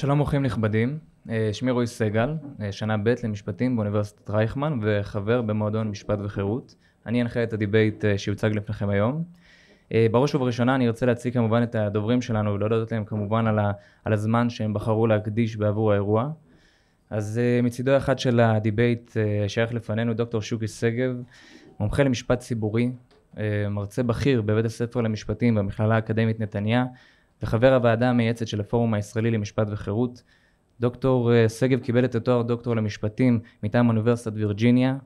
שלום אורחים נכבדים, אה, שמי רועי סגל, אה, שנה ב' למשפטים באוניברסיטת רייכמן וחבר במועדון משפט וחירות. אני אנחה את הדיבייט אה, שיוצג לפניכם היום. בראש ובראשונה אני ארצה להציג כמובן את הדוברים שלנו ולהודות להם כמובן על, ה, על הזמן שהם בחרו להקדיש בעבור האירוע. אז מצידו האחד של הדיבייט שייך לפנינו דוקטור שוקי שגב, מומחה למשפט ציבורי, מרצה בכיר בבית הספר למשפטים במכללה האקדמית נתניה, וחבר הוועדה המייעצת של הפורום הישראלי למשפט וחירות. דוקטור אה, שגב קיבל את התואר דוקטור למשפטים מטעם אוניברסיטת וירג'יניה,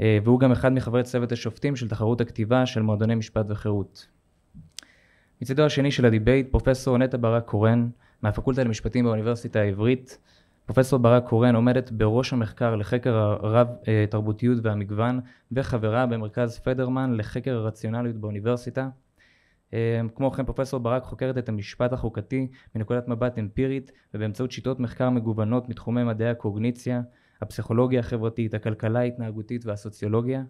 אה, והוא גם אחד מחברי צוות השופטים של תחרות הכתיבה של מועדוני משפט וחירות. מצדו השני של הדיבייט, פרופסור נטע ברק קורן, מהפקולטה למשפטים באוניברסיטה העברית. פרופסור ברק קורן עומדת בראש המחקר לחקר הרב אה, תרבותיות והמגוון, וחברה במרכז פדרמן לחקר הרציונליות באוניברסיטה. אמ, כמו כן פרופסור ברק חוקרת את המשפט החוקתי מנקודת מבט אמפירית ובאמצעות שיטות מחקר מגוונות מתחומי מדעי הקוגניציה, הפסיכולוגיה החברתית, הכלכלה ההתנהגותית והסוציולוגיה.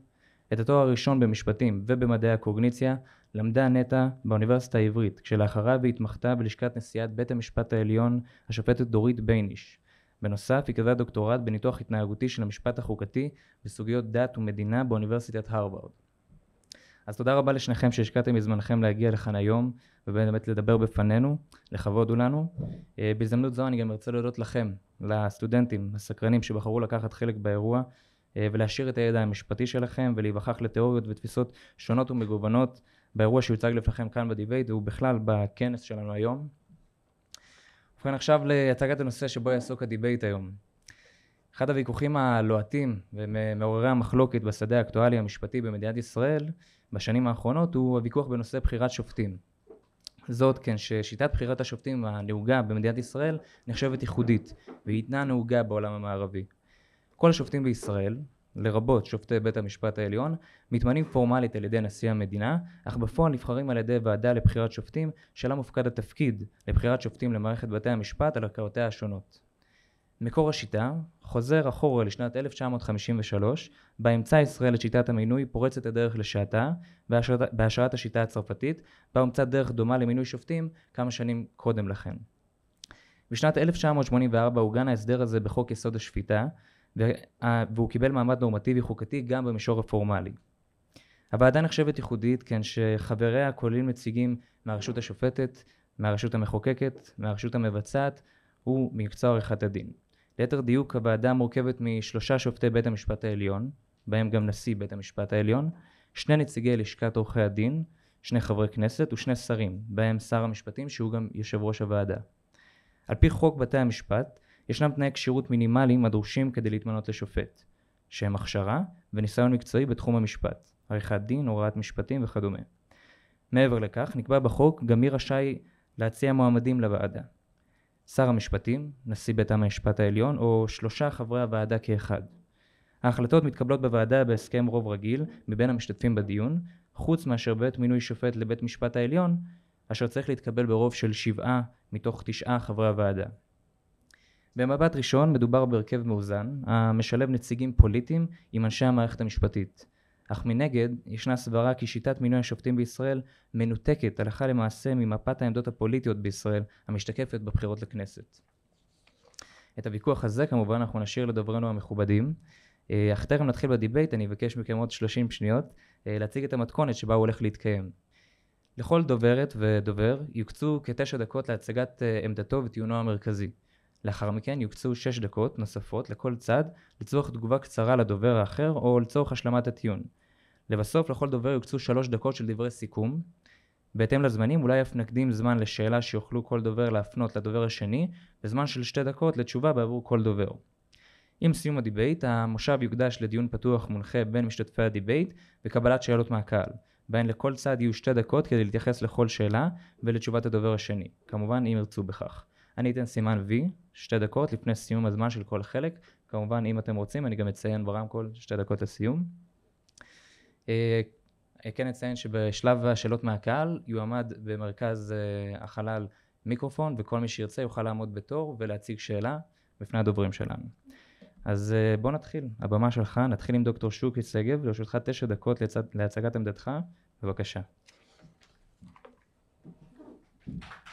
את התואר הראשון במשפטים ובמדעי הקוגניציה למדה נטע באוניברסיטה העברית, כשלאחריו היא התמחתה בלשכת נשיאת בית המשפט העליון השופטת דורית בייניש. בנוסף היא קבעה דוקטורט בניתוח התנהגותי של המשפט החוקתי בסוגיות דת ומדינה באוניברסיטת הרווארד. אז תודה רבה לשניכם שהשקעתם מזמנכם להגיע לכאן היום, ובאמת לדבר בפנינו, לכבוד הוא לנו. אה, בהזדמנות זו אני גם רוצה להודות לכם, לסטודנטים, הסקרנים שבחרו לקחת חלק באירוע, אה, ולהשאיר את הידע המשפטי שלכם, ולהיווכח לתיאוריות ותפיסות שונות ומגוונות באירוע שיוצג לפניכם כאן בדיבייט, ובכלל בכנס שלנו היום. ובכן עכשיו להצגת הנושא שבו יעסוק הדיבייט היום. אחד הוויכוחים הלוהטים ומעוררי המחלוקת בשדה האקטואלי המשפטי במדינת ישראל בשנים האחרונות הוא הוויכוח בנושא בחירת שופטים. זאת כן ששיטת בחירת השופטים הנהוגה במדינת ישראל נחשבת ייחודית והיא איתנה נהוגה בעולם המערבי. כל השופטים בישראל לרבות שופטי בית המשפט העליון, מתמנים פורמלית על ידי נשיא המדינה, אך בפועל נבחרים על ידי ועדה לבחירת שופטים, שלה מופקד התפקיד לבחירת שופטים למערכת בתי המשפט על ערכאותיה השונות. מקור השיטה חוזר אחורה לשנת 1953, בה אמצה ישראל את שיטת המינוי פורצת הדרך לשעתה, בהשראת השיטה הצרפתית, בה הומצה דרך דומה למינוי שופטים כמה שנים קודם לכן. בשנת 1984 עוגן ההסדר הזה בחוק יסוד השפיטה, והוא קיבל מעמד נורמטיבי חוקתי גם במישור הפורמלי. הוועדה נחשבת ייחודית כן שחבריה כוללים נציגים מהרשות השופטת, מהרשות המחוקקת, מהרשות המבצעת וממקצוע עריכת הדין. ליתר דיוק הוועדה מורכבת משלושה שופטי בית המשפט העליון, בהם גם נשיא בית המשפט העליון, שני נציגי לשכת עורכי הדין, שני חברי כנסת ושני שרים, בהם שר המשפטים שהוא גם יושב ראש הוועדה. על פי חוק בתי המשפט, ישנם תנאי כשירות מינימליים הדרושים כדי להתמנות לשופט, שהם הכשרה וניסיון מקצועי בתחום המשפט, עריכת דין, הוראת משפטים וכדומה. מעבר לכך, נקבע בחוק גם מי רשאי להציע מועמדים לוועדה. שר המשפטים, נשיא בית המשפט העליון, או שלושה חברי הוועדה כאחד. ההחלטות מתקבלות בוועדה בהסכם רוב רגיל מבין המשתתפים בדיון, חוץ מאשר בעת מינוי שופט לבית משפט העליון, אשר צריך להתקבל ברוב של שבעה מתוך תשעה חברי הוועדה. במבט ראשון מדובר בהרכב מאוזן, המשלב נציגים פוליטיים עם אנשי המערכת המשפטית. אך מנגד, ישנה סברה כי שיטת מינוי השופטים בישראל מנותקת הלכה למעשה ממפת העמדות הפוליטיות בישראל, המשתקפת בבחירות לכנסת. את הוויכוח הזה כמובן אנחנו נשאיר לדוברנו המכובדים, אה, אך תכף נתחיל בדיבייט אני אבקש מכם עוד 30 שניות אה, להציג את המתכונת שבה הוא הולך להתקיים. לכל דוברת ודובר יוקצו כתשע דקות להצגת אה, עמדתו וטיעונו המרכזי. לאחר מכן יוקצו 6 דקות נוספות לכל צד לצורך תגובה קצרה לדובר האחר או לצורך השלמת הטיעון. לבסוף לכל דובר יוקצו 3 דקות של דברי סיכום. בהתאם לזמנים אולי אף נקדים זמן לשאלה שיוכלו כל דובר להפנות לדובר השני וזמן של 2 דקות לתשובה בעבור כל דובר. עם סיום הדיבייט, המושב יוקדש לדיון פתוח מונחה בין משתתפי הדיבייט וקבלת שאלות מהקהל, בהן לכל צד יהיו 2 דקות כדי להתייחס לכל שאלה ולתשובת הדובר השני, כמובן אם ירצו בכך. אני אתן סימן V, שתי דקות לפני סיום הזמן של כל חלק. כמובן, אם אתם רוצים, אני גם אציין ברמקול שתי דקות לסיום. אה, אה, כן אציין שבשלב השאלות מהקהל יועמד במרכז אה, החלל מיקרופון, וכל מי שירצה יוכל לעמוד בתור ולהציג שאלה בפני הדוברים שלנו. אז אה, בוא נתחיל, הבמה שלך, נתחיל עם דוקטור שוקי שגב, לרשותך תשע דקות להצג, להצגת עמדתך, בבקשה. thank you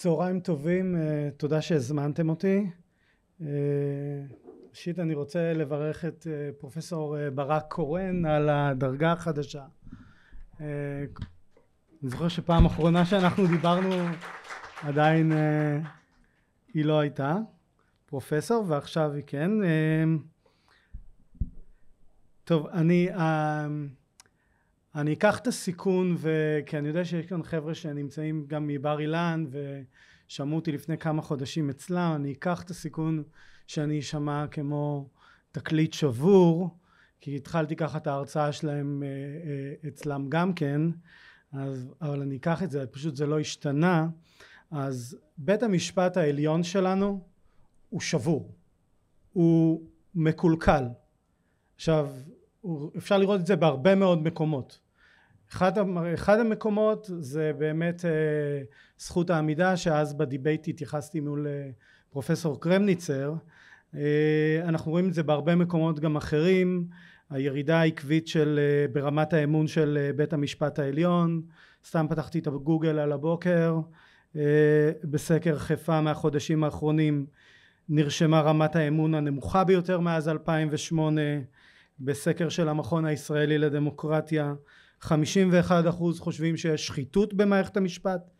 צהריים טובים, אה, תודה שהזמנתם אותי. אה, ראשית אני רוצה לברך את אה, פרופסור ברק קורן על הדרגה החדשה. אני זוכר שפעם אחרונה שאנחנו דיברנו עדיין היא לא הייתה פרופסור ועכשיו היא כן. טוב, אני... אני אקח את הסיכון, ו... כי אני יודע שיש כאן חבר'ה שנמצאים גם מבר אילן, ושמעו אותי לפני כמה חודשים אצלם, אני אקח את הסיכון שאני אשמע כמו תקליט שבור, כי התחלתי ככה את ההרצאה שלהם אה, אה, אצלם גם כן, אז, אבל אני אקח את זה, פשוט זה לא השתנה. אז בית המשפט העליון שלנו הוא שבור, הוא מקולקל. עכשיו, אפשר לראות את זה בהרבה מאוד מקומות. אחד, אחד המקומות זה באמת אה, זכות העמידה שאז בדיבייט התייחסתי מול אה, פרופסור קרמניצר אה, אנחנו רואים את זה בהרבה מקומות גם אחרים הירידה העקבית של אה, ברמת האמון של אה, בית המשפט העליון סתם פתחתי את הגוגל על הבוקר אה, בסקר חיפה מהחודשים האחרונים נרשמה רמת האמון הנמוכה ביותר מאז 2008 בסקר של המכון הישראלי לדמוקרטיה 51% חושבים שיש שחיתות במערכת המשפט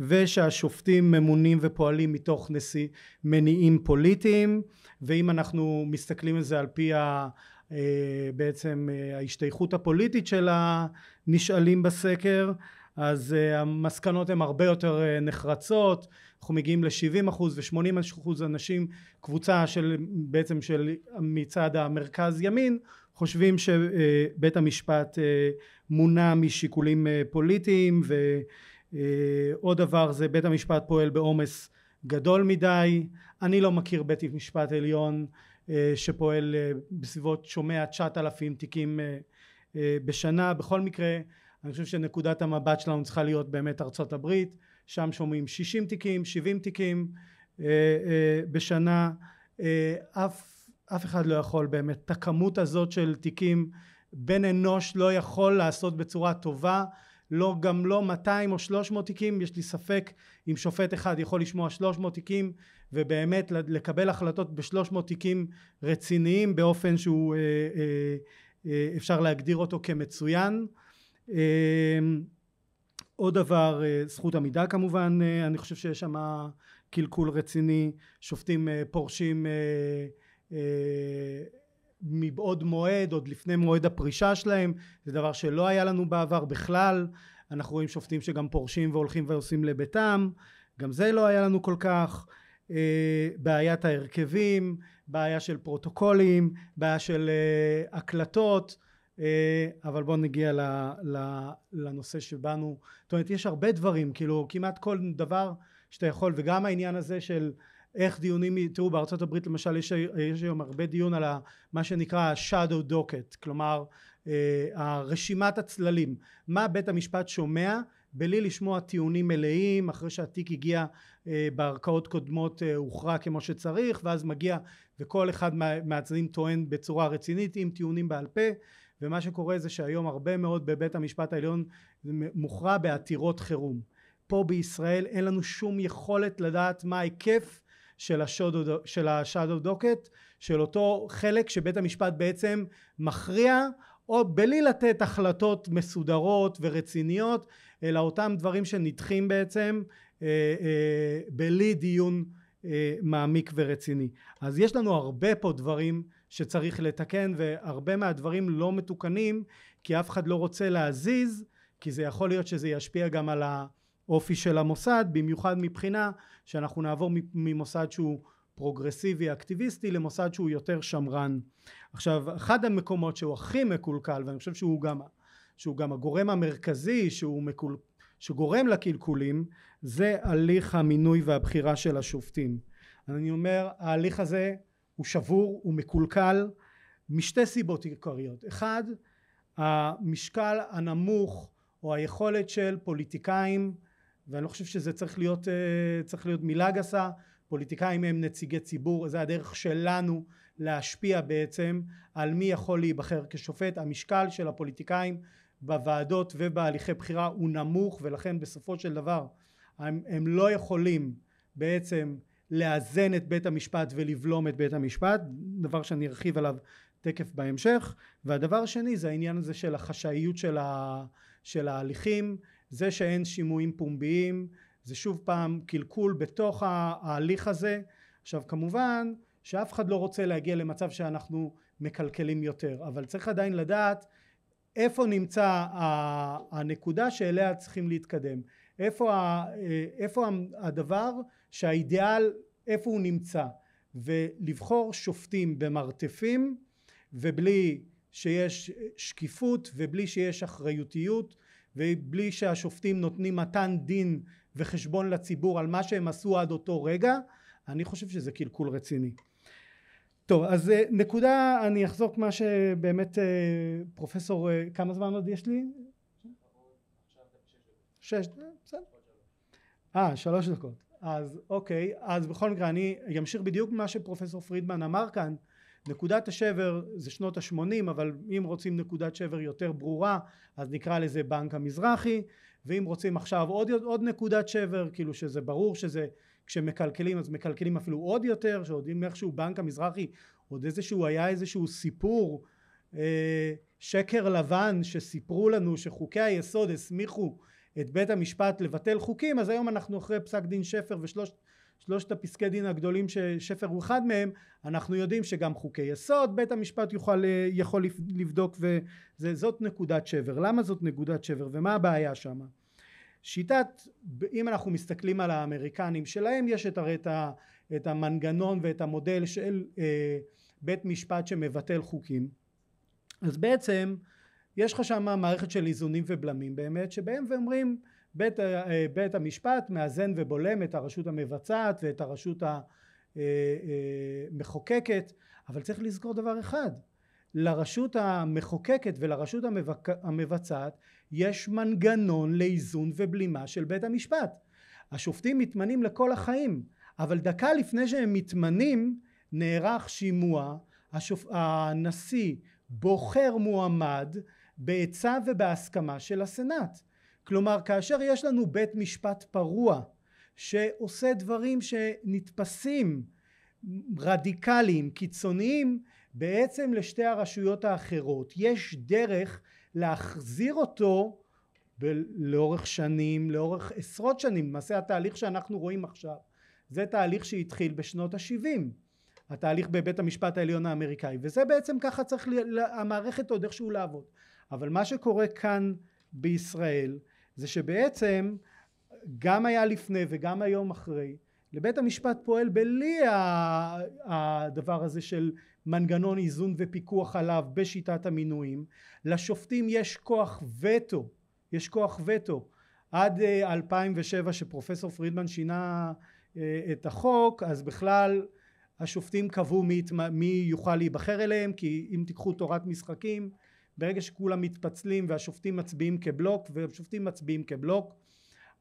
ושהשופטים ממונים ופועלים מתוך נשיא מניעים פוליטיים ואם אנחנו מסתכלים על זה על פי ה... אה, בעצם אה, ההשתייכות הפוליטית של הנשאלים בסקר אז אה, המסקנות הן הרבה יותר נחרצות אנחנו מגיעים ל-70 ו-80 אנשים קבוצה של בעצם של מצד המרכז ימין חושבים שבית המשפט אה, מונע משיקולים אה, פוליטיים ועוד אה, דבר זה בית המשפט פועל בעומס גדול מדי אני לא מכיר בית משפט עליון שפועל בסביבות שומע 9,000 תיקים בשנה בכל מקרה אני חושב שנקודת המבט שלנו צריכה להיות באמת ארצות הברית שם שומעים 60 תיקים 70 תיקים בשנה אף אף אחד לא יכול באמת. את הכמות הזאת של תיקים בן אנוש לא יכול לעשות בצורה טובה, לא, גם לא 200 או 300 תיקים, יש לי ספק אם שופט אחד יכול לשמוע 300 תיקים ובאמת לקבל החלטות ב-300 תיקים רציניים באופן שהוא אה, אה, אה, אפשר להגדיר אותו כמצוין. אה, עוד דבר, אה, זכות עמידה כמובן, אה, אני חושב שיש שם קלקול רציני, שופטים אה, פורשים אה, אה, מבעוד מועד עוד לפני מועד הפרישה שלהם זה דבר שלא היה לנו בעבר בכלל אנחנו רואים שופטים שגם פורשים והולכים ועושים לביתם גם זה לא היה לנו כל כך אה, בעיית ההרכבים בעיה של פרוטוקולים בעיה של אה, הקלטות אבל בואו נגיע לנושא שבאנו זאת אומרת יש הרבה דברים כאילו כמעט כל דבר שאתה יכול וגם העניין הזה של איך דיונים, תראו בארצות הברית למשל יש, יש היום הרבה דיון על ה, מה שנקרא shadow docket, כלומר אה, רשימת הצללים, מה בית המשפט שומע בלי לשמוע טיעונים מלאים אחרי שהתיק הגיע אה, בערכאות קודמות אה, הוכרע כמו שצריך ואז מגיע וכל אחד מה, מהצדדים טוען בצורה רצינית עם טיעונים בעל פה ומה שקורה זה שהיום הרבה מאוד בבית המשפט העליון מוכרע בעתירות חירום פה בישראל אין לנו שום יכולת לדעת מה ההיקף של ה-shadow דוקט של אותו חלק שבית המשפט בעצם מכריע או בלי לתת החלטות מסודרות ורציניות, אלא אותם דברים שנדחים בעצם אה, אה, בלי דיון אה, מעמיק ורציני. אז יש לנו הרבה פה דברים שצריך לתקן, והרבה מהדברים לא מתוקנים, כי אף אחד לא רוצה להזיז, כי זה יכול להיות שזה ישפיע גם על ה... האופי של המוסד במיוחד מבחינה שאנחנו נעבור ממוסד שהוא פרוגרסיבי אקטיביסטי למוסד שהוא יותר שמרן עכשיו אחד המקומות שהוא הכי מקולקל ואני חושב שהוא גם שהוא גם הגורם המרכזי שהוא מקול, שגורם לקלקולים זה הליך המינוי והבחירה של השופטים אני אומר ההליך הזה הוא שבור הוא מקולקל משתי סיבות עיקריות אחד המשקל הנמוך או היכולת של פוליטיקאים ואני לא חושב שזה צריך להיות, אה, צריך להיות מילה גסה, פוליטיקאים הם נציגי ציבור, זה הדרך שלנו להשפיע בעצם על מי יכול להיבחר כשופט, המשקל של הפוליטיקאים בוועדות ובהליכי בחירה הוא נמוך ולכן בסופו של דבר הם, הם לא יכולים בעצם לאזן את בית המשפט ולבלום את בית המשפט, דבר שאני ארחיב עליו תכף בהמשך, והדבר השני זה העניין הזה של החשאיות של, ה, של ההליכים זה שאין שימועים פומביים זה שוב פעם קלקול בתוך ההליך הזה עכשיו כמובן שאף אחד לא רוצה להגיע למצב שאנחנו מקלקלים יותר אבל צריך עדיין לדעת איפה נמצא הנקודה שאליה צריכים להתקדם איפה, איפה הדבר שהאידיאל איפה הוא נמצא ולבחור שופטים במרתפים ובלי שיש שקיפות ובלי שיש אחריותיות ובלי שהשופטים נותנים מתן דין וחשבון לציבור על מה שהם עשו עד אותו רגע אני חושב שזה קלקול רציני טוב אז אה, נקודה אני אחזור מה שבאמת אה, פרופסור אה, כמה זמן עוד יש לי? שש אה שלוש דקות אז אוקיי אז בכל מקרה אני אמשיך בדיוק מה שפרופסור פרידמן אמר כאן נקודת השבר זה שנות ה-80 אבל אם רוצים נקודת שבר יותר ברורה אז נקרא לזה בנק המזרחי ואם רוצים עכשיו עוד, עוד נקודת שבר כאילו שזה ברור שזה כשמקלקלים אז מקלקלים אפילו עוד יותר שעוד אם איכשהו בנק המזרחי עוד איזשהו היה איזשהו סיפור אה, שקר לבן שסיפרו לנו שחוקי היסוד הסמיכו את בית המשפט לבטל חוקים אז היום אנחנו אחרי פסק דין שפר ושלושת שלושת הפסקי דין הגדולים ששפר הוא אחד מהם אנחנו יודעים שגם חוקי יסוד בית המשפט יוכל, אה, יכול לבדוק וזאת נקודת שבר למה זאת נקודת שבר ומה הבעיה שם שיטת אם אנחנו מסתכלים על האמריקנים שלהם יש את הרי את, המנגנון ואת המודל של אה, בית משפט שמבטל חוקים אז בעצם יש לך שם מערכת של איזונים ובלמים באמת שבהם ואומרים בית, אה, בית המשפט מאזן ובולם את הרשות המבצעת ואת הרשות המחוקקת אה, אה, אבל צריך לזכור דבר אחד לרשות המחוקקת ולרשות המבק... המבצעת יש מנגנון לאיזון ובלימה של בית המשפט השופטים מתמנים לכל החיים אבל דקה לפני שהם מתמנים נערך שימוע השופ... הנשיא בוחר מועמד בעצה ובהסכמה של הסנאט כלומר כאשר יש לנו בית משפט פרוע שעושה דברים שנתפסים רדיקליים קיצוניים בעצם לשתי הרשויות האחרות יש דרך להחזיר אותו ב- לאורך שנים לאורך עשרות שנים למעשה התהליך שאנחנו רואים עכשיו זה תהליך שהתחיל בשנות השבעים התהליך בבית המשפט העליון האמריקאי וזה בעצם ככה צריך לה, המערכת עוד איכשהו לעבוד אבל מה שקורה כאן בישראל זה שבעצם גם היה לפני וגם היום אחרי לבית המשפט פועל בלי הדבר הזה של מנגנון איזון ופיקוח עליו בשיטת המינויים לשופטים יש כוח וטו יש כוח וטו עד 2007 אה, שפרופסור פרידמן שינה אה, את החוק אז בכלל השופטים קבעו מי, מי יוכל להיבחר אליהם כי אם תיקחו תורת משחקים ברגע שכולם מתפצלים והשופטים מצביעים כבלוק והשופטים מצביעים כבלוק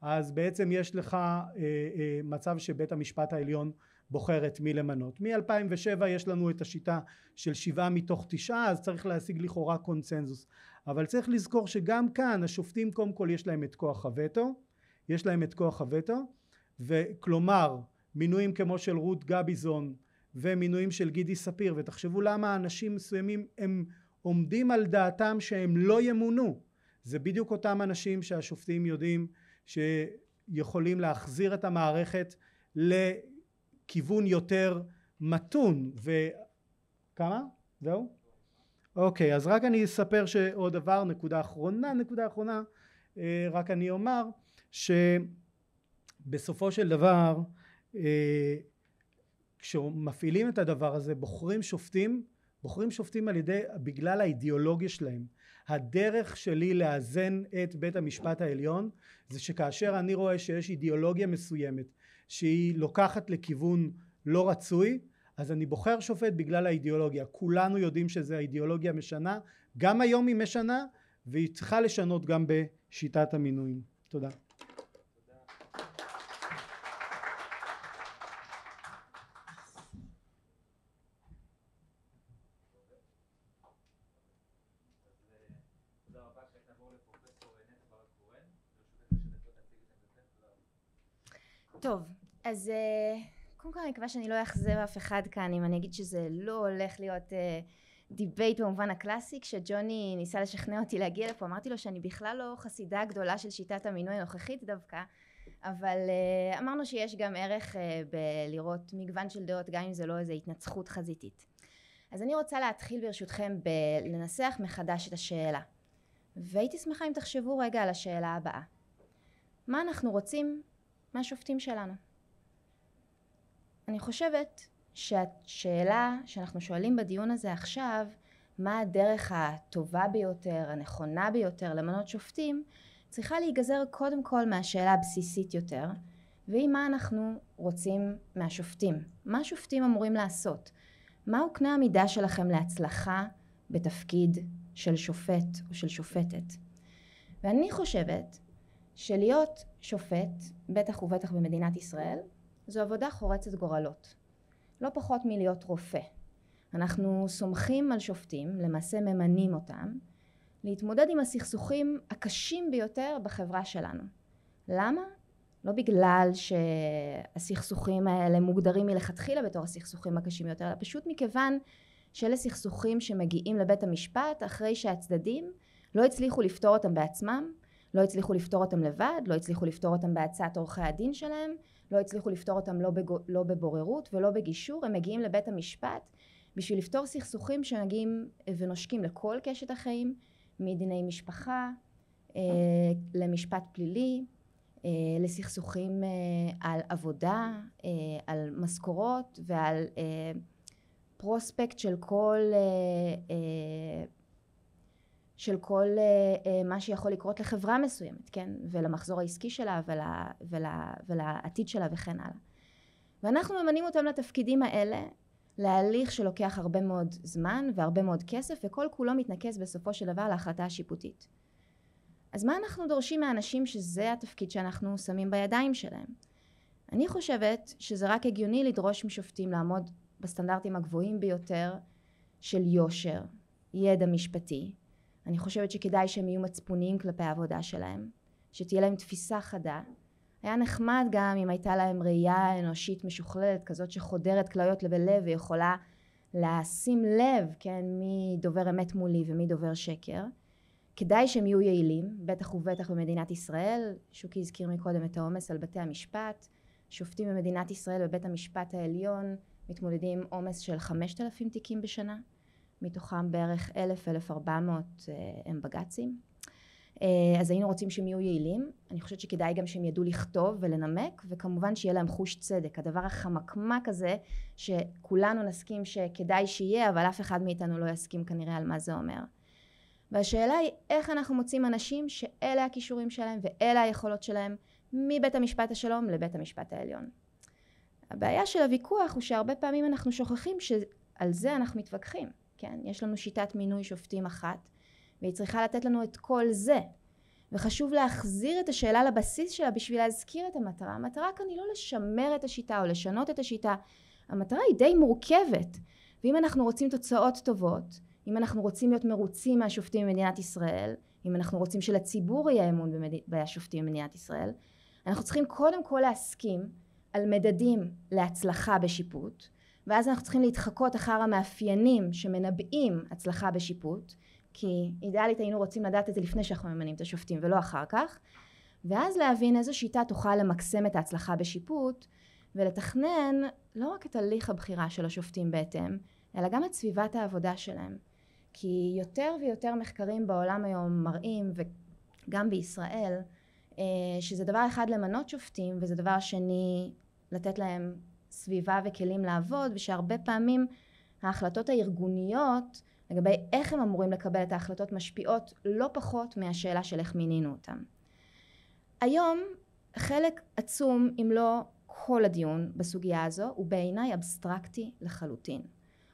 אז בעצם יש לך אה, אה, מצב שבית המשפט העליון בוחר את מי למנות. מ-2007 יש לנו את השיטה של שבעה מתוך תשעה אז צריך להשיג לכאורה קונצנזוס אבל צריך לזכור שגם כאן השופטים קודם כל יש להם את כוח הווטו יש להם את כוח הווטו וכלומר מינויים כמו של רות גביזון ומינויים של גידי ספיר ותחשבו למה אנשים מסוימים הם עומדים על דעתם שהם לא ימונו זה בדיוק אותם אנשים שהשופטים יודעים שיכולים להחזיר את המערכת לכיוון יותר מתון וכמה? זהו? אוקיי אז רק אני אספר שעוד דבר נקודה אחרונה נקודה אחרונה אה, רק אני אומר שבסופו של דבר אה, כשמפעילים את הדבר הזה בוחרים שופטים בוחרים שופטים על ידי, בגלל האידיאולוגיה שלהם. הדרך שלי לאזן את בית המשפט העליון זה שכאשר אני רואה שיש אידיאולוגיה מסוימת שהיא לוקחת לכיוון לא רצוי אז אני בוחר שופט בגלל האידיאולוגיה. כולנו יודעים שזו האידיאולוגיה משנה, גם היום היא משנה והיא צריכה לשנות גם בשיטת המינויים. תודה. אז אה, קודם כל אני מקווה שאני לא אאכזב אף אחד כאן אם אני אגיד שזה לא הולך להיות דיבייט אה, במובן הקלאסי כשג'וני ניסה לשכנע אותי להגיע לפה אמרתי לו שאני בכלל לא חסידה גדולה של שיטת המינוי הנוכחית דווקא אבל uh, אמרנו שיש גם ערך uh, בלראות מגוון של דעות גם אם זה לא איזה התנצחות חזיתית אז אני רוצה להתחיל ברשותכם בלנסח מחדש את השאלה והייתי שמחה אם תחשבו רגע על השאלה הבאה מה אנחנו רוצים מהשופטים שלנו אני חושבת שהשאלה שאנחנו שואלים בדיון הזה עכשיו, מה הדרך הטובה ביותר, הנכונה ביותר למנות שופטים, צריכה להיגזר קודם כל מהשאלה הבסיסית יותר, והיא מה אנחנו רוצים מהשופטים. מה שופטים אמורים לעשות? מהו קנה המידה שלכם להצלחה בתפקיד של שופט או של שופטת? ואני חושבת שלהיות שופט, בטח ובטח במדינת ישראל, זו עבודה חורצת גורלות. לא פחות מלהיות רופא. אנחנו סומכים על שופטים, למעשה ממנים אותם, להתמודד עם הסכסוכים הקשים ביותר בחברה שלנו. למה? לא בגלל שהסכסוכים האלה מוגדרים מלכתחילה בתור הסכסוכים הקשים יותר, אלא פשוט מכיוון שאלה סכסוכים שמגיעים לבית המשפט אחרי שהצדדים לא הצליחו לפתור אותם בעצמם, לא הצליחו לפתור אותם לבד, לא הצליחו לפתור אותם בהצעת עורכי הדין שלהם, לא הצליחו לפתור אותם לא, בגו, לא בבוררות ולא בגישור, הם מגיעים לבית המשפט בשביל לפתור סכסוכים שמגיעים ונושקים לכל קשת החיים, מדיני משפחה, אה, למשפט פלילי, אה, לסכסוכים אה, על עבודה, על משכורות ועל פרוספקט של כל של כל uh, מה שיכול לקרות לחברה מסוימת, כן? ולמחזור העסקי שלה ול, ול, ולעתיד שלה וכן הלאה. ואנחנו ממנים אותם לתפקידים האלה, להליך שלוקח הרבה מאוד זמן והרבה מאוד כסף, וכל כולו מתנקז בסופו של דבר להחלטה השיפוטית. אז מה אנחנו דורשים מהאנשים שזה התפקיד שאנחנו שמים בידיים שלהם? אני חושבת שזה רק הגיוני לדרוש משופטים לעמוד בסטנדרטים הגבוהים ביותר של יושר, ידע משפטי, אני חושבת שכדאי שהם יהיו מצפוניים כלפי העבודה שלהם, שתהיה להם תפיסה חדה. היה נחמד גם אם הייתה להם ראייה אנושית משוכללת, כזאת שחודרת כליות לב לב ויכולה לשים לב, כן, מי דובר אמת מולי ומי דובר שקר. כדאי שהם יהיו יעילים, בטח ובטח במדינת ישראל. שוקי הזכיר מקודם את העומס על בתי המשפט. שופטים במדינת ישראל בבית המשפט העליון מתמודדים עם עומס של 5,000 תיקים בשנה. מתוכם בערך 1,000-1,400 אה, הם בג"צים. אה, אז היינו רוצים שהם יהיו יעילים, אני חושבת שכדאי גם שהם ידעו לכתוב ולנמק, וכמובן שיהיה להם חוש צדק, הדבר החמקמק הזה, שכולנו נסכים שכדאי שיהיה, אבל אף אחד מאיתנו לא יסכים כנראה על מה זה אומר. והשאלה היא איך אנחנו מוצאים אנשים שאלה הכישורים שלהם ואלה היכולות שלהם מבית המשפט השלום לבית המשפט העליון. הבעיה של הוויכוח הוא שהרבה פעמים אנחנו שוכחים שעל זה אנחנו מתווכחים. כן? יש לנו שיטת מינוי שופטים אחת, והיא צריכה לתת לנו את כל זה. וחשוב להחזיר את השאלה לבסיס שלה בשביל להזכיר את המטרה. המטרה כאן היא לא לשמר את השיטה או לשנות את השיטה, המטרה היא די מורכבת. ואם אנחנו רוצים תוצאות טובות, אם אנחנו רוצים להיות מרוצים מהשופטים במדינת ישראל, אם אנחנו רוצים שלציבור יהיה אמון בשופטים במד... במדינת ישראל, אנחנו צריכים קודם כל להסכים על מדדים להצלחה בשיפוט, ואז אנחנו צריכים להתחקות אחר המאפיינים שמנבאים הצלחה בשיפוט, כי אידאלית היינו רוצים לדעת את זה לפני שאנחנו ממנים את השופטים ולא אחר כך, ואז להבין איזו שיטה תוכל למקסם את ההצלחה בשיפוט, ולתכנן לא רק את הליך הבחירה של השופטים בהתאם, אלא גם את סביבת העבודה שלהם. כי יותר ויותר מחקרים בעולם היום מראים, וגם בישראל, אה, שזה דבר אחד למנות שופטים, וזה דבר שני לתת להם סביבה וכלים לעבוד ושהרבה פעמים ההחלטות הארגוניות לגבי איך הם אמורים לקבל את ההחלטות משפיעות לא פחות מהשאלה של איך מינינו אותם. היום חלק עצום אם לא כל הדיון בסוגיה הזו הוא בעיניי אבסטרקטי לחלוטין.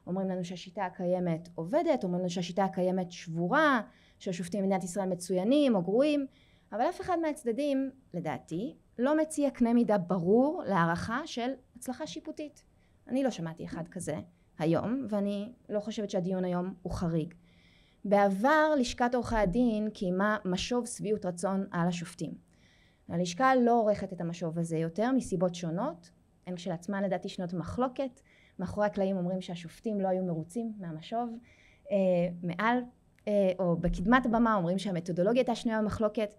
אומרים לנו שהשיטה הקיימת עובדת, אומרים לנו שהשיטה הקיימת שבורה, שהשופטים במדינת ישראל מצוינים או גרועים, אבל אף אחד מהצדדים לדעתי לא מציע קנה מידה ברור להערכה של הצלחה שיפוטית. אני לא שמעתי אחד כזה היום, ואני לא חושבת שהדיון היום הוא חריג. בעבר לשכת עורכי הדין קיימה משוב שביעות רצון על השופטים. הלשכה לא עורכת את המשוב הזה יותר מסיבות שונות, הן כשלעצמן לדעתי שנות מחלוקת, מאחורי הקלעים אומרים שהשופטים לא היו מרוצים מהמשוב, אה, מעל אה, או בקדמת הבמה אומרים שהמתודולוגיה הייתה שנויה במחלוקת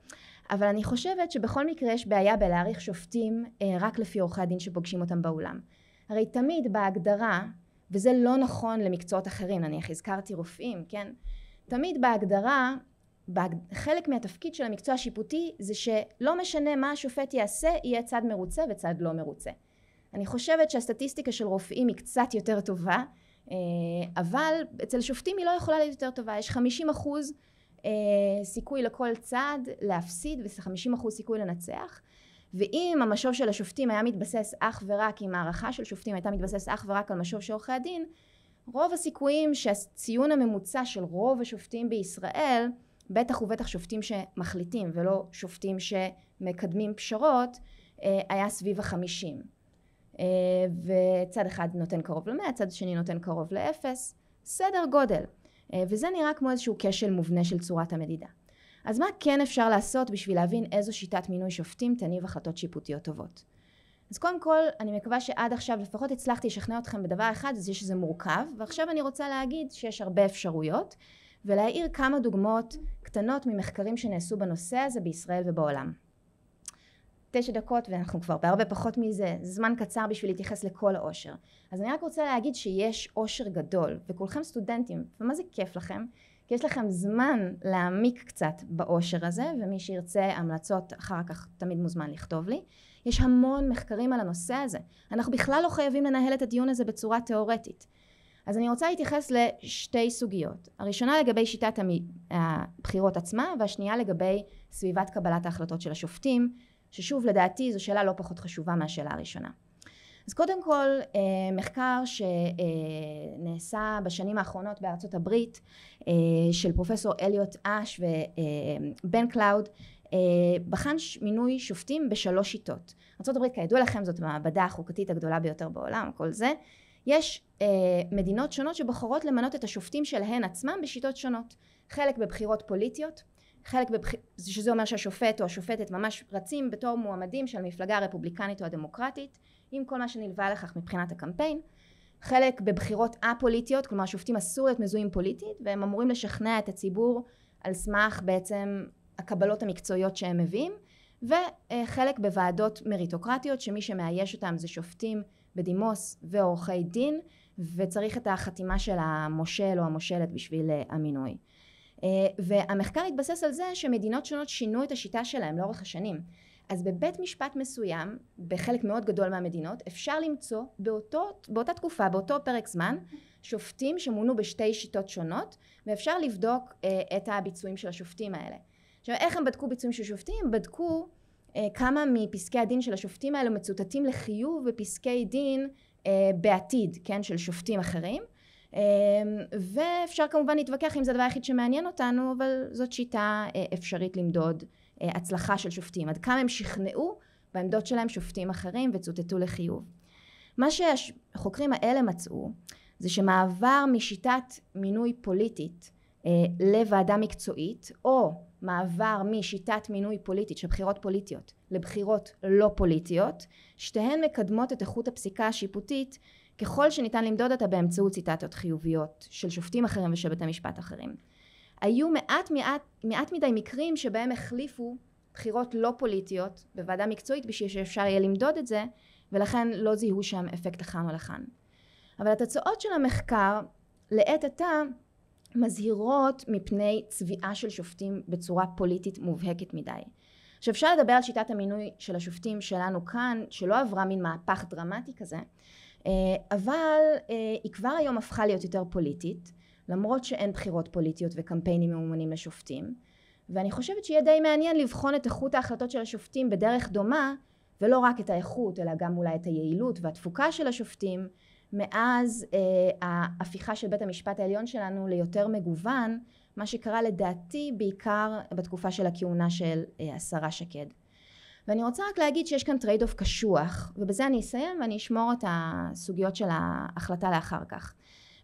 אבל אני חושבת שבכל מקרה יש בעיה בלהעריך שופטים אה, רק לפי עורכי הדין שפוגשים אותם באולם. הרי תמיד בהגדרה, וזה לא נכון למקצועות אחרים, נניח הזכרתי רופאים, כן? תמיד בהגדרה, חלק מהתפקיד של המקצוע השיפוטי זה שלא משנה מה השופט יעשה, יהיה צד מרוצה וצד לא מרוצה. אני חושבת שהסטטיסטיקה של רופאים היא קצת יותר טובה, אה, אבל אצל שופטים היא לא יכולה להיות יותר טובה. יש 50 אחוז אה, סיכוי לכל צד להפסיד וחמישים אחוז סיכוי לנצח. ואם המשוב של השופטים היה מתבסס אך ורק, אם הערכה של שופטים הייתה מתבסס אך ורק על משוב של עורכי הדין, רוב הסיכויים שהציון הממוצע של רוב השופטים בישראל, בטח ובטח שופטים שמחליטים ולא שופטים שמקדמים פשרות, אה, היה סביב החמישים. אה, וצד אחד נותן קרוב למאה, צד שני נותן קרוב לאפס, סדר גודל. אה, וזה נראה כמו איזשהו כשל מובנה של צורת המדידה. אז מה כן אפשר לעשות בשביל להבין איזו שיטת מינוי שופטים תניב החלטות שיפוטיות טובות? אז קודם כל אני מקווה שעד עכשיו לפחות הצלחתי לשכנע אתכם בדבר אחד זה שזה מורכב ועכשיו אני רוצה להגיד שיש הרבה אפשרויות ולהאיר כמה דוגמאות קטנות ממחקרים שנעשו בנושא הזה בישראל ובעולם. תשע דקות ואנחנו כבר בהרבה פחות מזה, זה זמן קצר בשביל להתייחס לכל העושר. אז אני רק רוצה להגיד שיש עושר גדול, וכולכם סטודנטים, ומה זה כיף לכם? כי יש לכם זמן להעמיק קצת באושר הזה, ומי שירצה המלצות אחר כך תמיד מוזמן לכתוב לי. יש המון מחקרים על הנושא הזה. אנחנו בכלל לא חייבים לנהל את הדיון הזה בצורה תיאורטית. אז אני רוצה להתייחס לשתי סוגיות. הראשונה לגבי שיטת הבחירות עצמה, והשנייה לגבי סביבת קבלת ההחלטות של השופטים, ששוב לדעתי זו שאלה לא פחות חשובה מהשאלה הראשונה. אז קודם כל אה, מחקר שנעשה אה, בשנים האחרונות בארצות הברית אה, של פרופסור אליוט אש ובן קלאוד בחן מינוי שופטים בשלוש שיטות. ארה"ב כידוע לכם זאת המעבדה החוקתית הגדולה ביותר בעולם כל זה. יש אה, מדינות שונות שבוחרות למנות את השופטים שלהן עצמם בשיטות שונות. חלק בבחירות פוליטיות, חלק בבח... שזה אומר שהשופט או השופטת ממש רצים בתור מועמדים של המפלגה הרפובליקנית או הדמוקרטית עם כל מה שנלווה לכך מבחינת הקמפיין חלק בבחירות א-פוליטיות כלומר שופטים אסור להיות מזוהים פוליטית והם אמורים לשכנע את הציבור על סמך בעצם הקבלות המקצועיות שהם מביאים וחלק בוועדות מריטוקרטיות שמי שמאייש אותם זה שופטים בדימוס ועורכי דין וצריך את החתימה של המושל או המושלת בשביל אה, המינוי אה, והמחקר התבסס על זה שמדינות שונות שינו את השיטה שלהם לאורך השנים. אז בבית משפט מסוים, בחלק מאוד גדול מהמדינות, אפשר למצוא באותו, באותה תקופה, באותו פרק זמן, שופטים שמונו בשתי שיטות שונות, ואפשר לבדוק אה, את הביצועים של השופטים האלה. עכשיו, איך הם בדקו ביצועים של שופטים? בדקו אה, כמה מפסקי הדין של השופטים האלה מצוטטים לחיוב בפסקי דין אה, בעתיד, כן, של שופטים אחרים, אמ, ואפשר כמובן להתווכח אם זה הדבר היחיד שמעניין אותנו, אבל זאת שיטה אה, אפשרית למדוד אה, הצלחה של שופטים, עד כמה הם שכנעו בעמדות שלהם שופטים אחרים וצוטטו לחיוב. מה שהחוקרים האלה מצאו זה שמעבר משיטת מינוי פוליטית אה, לוועדה מקצועית או מעבר משיטת מינוי פוליטית של בחירות פוליטיות לבחירות לא פוליטיות שתיהן מקדמות את איכות הפסיקה השיפוטית ככל שניתן למדוד אותה באמצעות ציטטות חיוביות של שופטים אחרים ושל בתי משפט אחרים. היו מעט, מעט, מעט מדי מקרים שבהם החליפו בחירות לא פוליטיות בוועדה מקצועית בשביל שאפשר יהיה למדוד את זה ולכן לא זיהו שם אפקט לכאן או לכאן. אבל התוצאות של המחקר לעת עתה מזהירות מפני צביעה של שופטים בצורה פוליטית מובהקת מדי. עכשיו אפשר לדבר על שיטת המינוי של השופטים שלנו כאן שלא עברה מין מהפך דרמטי כזה אה, אבל אה, היא כבר היום הפכה להיות יותר פוליטית למרות שאין בחירות פוליטיות וקמפיינים ממומנים לשופטים ואני חושבת שיהיה די מעניין לבחון את איכות ההחלטות של השופטים בדרך דומה ולא רק את האיכות אלא גם אולי את היעילות והתפוקה של השופטים מאז אה, ההפיכה של בית המשפט העליון שלנו ליותר מגוון מה שקרה לדעתי בעיקר בתקופה של הכהונה של אה, השרה אה, שקד ואני רוצה רק להגיד שיש כאן טרייד אוף קשוח, ובזה אני אסיים ואני אשמור את הסוגיות של ההחלטה לאחר כך.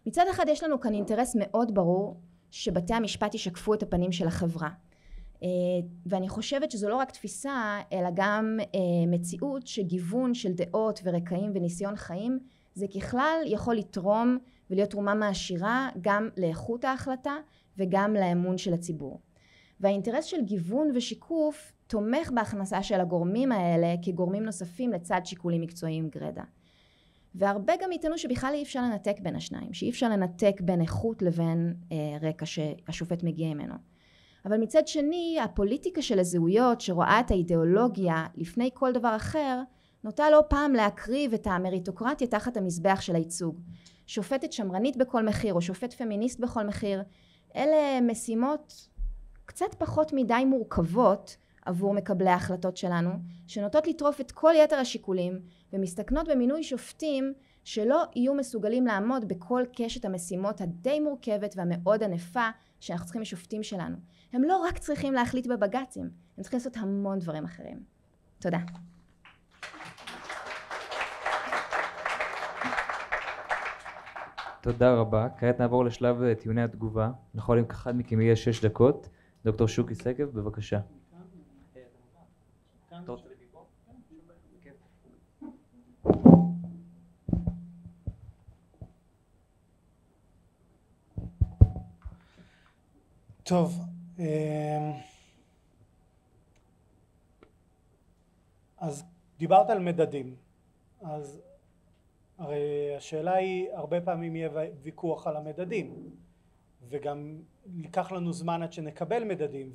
מצד אחד יש לנו כאן אינטרס מאוד ברור שבתי המשפט ישקפו את הפנים של החברה. אה, ואני חושבת שזו לא רק תפיסה אלא גם אה, מציאות שגיוון של דעות ורקעים וניסיון חיים זה ככלל יכול לתרום ולהיות תרומה מעשירה גם לאיכות ההחלטה וגם לאמון של הציבור. והאינטרס של גיוון ושיקוף תומך בהכנסה של הגורמים האלה כגורמים נוספים לצד שיקולים מקצועיים גרידא. והרבה גם יטענו שבכלל אי אפשר לנתק בין השניים, שאי אפשר לנתק בין איכות לבין אה, רקע שהשופט מגיע ממנו. אבל מצד שני, הפוליטיקה של הזהויות שרואה את האידיאולוגיה לפני כל דבר אחר, נוטה לא פעם להקריב את המריטוקרטיה תחת המזבח של הייצוג. שופטת שמרנית בכל מחיר או שופט פמיניסט בכל מחיר, אלה משימות קצת פחות מדי מורכבות עבור מקבלי ההחלטות שלנו, שנוטות לטרוף את כל יתר השיקולים ומסתכנות במינוי שופטים שלא יהיו מסוגלים לעמוד בכל קשת המשימות הדי מורכבת והמאוד ענפה שאנחנו צריכים לשופטים שלנו. הם לא רק צריכים להחליט בבג"צים, הם צריכים לעשות המון דברים אחרים. תודה. תודה רבה. כעת נעבור לשלב אה, טיעוני התגובה. נכון, אם אחד מכם יהיה שש דקות. דוקטור שוקי שגב, בבקשה. טוב, כן, אוקיי. אמ, אז דיברת על מדדים, אז הרי השאלה היא הרבה פעמים יהיה ויכוח על המדדים וגם ייקח לנו זמן עד שנקבל מדדים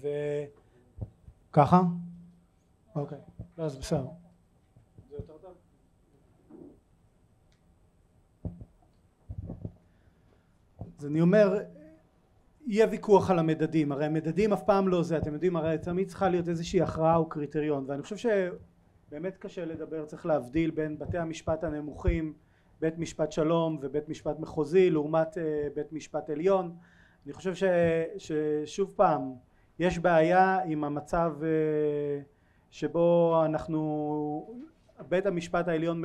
וככה אוקיי, לא, אז בסדר. אז אני אומר, יהיה ויכוח על המדדים, הרי המדדים אף פעם לא זה, אתם יודעים, הרי תמיד צריכה להיות איזושהי הכרעה או קריטריון, ואני חושב שבאמת קשה לדבר, צריך להבדיל בין בתי המשפט הנמוכים, בית משפט שלום ובית משפט מחוזי, לעומת אה, בית משפט עליון. אני חושב ש, ששוב פעם, יש בעיה עם המצב אה, שבו אנחנו בית המשפט העליון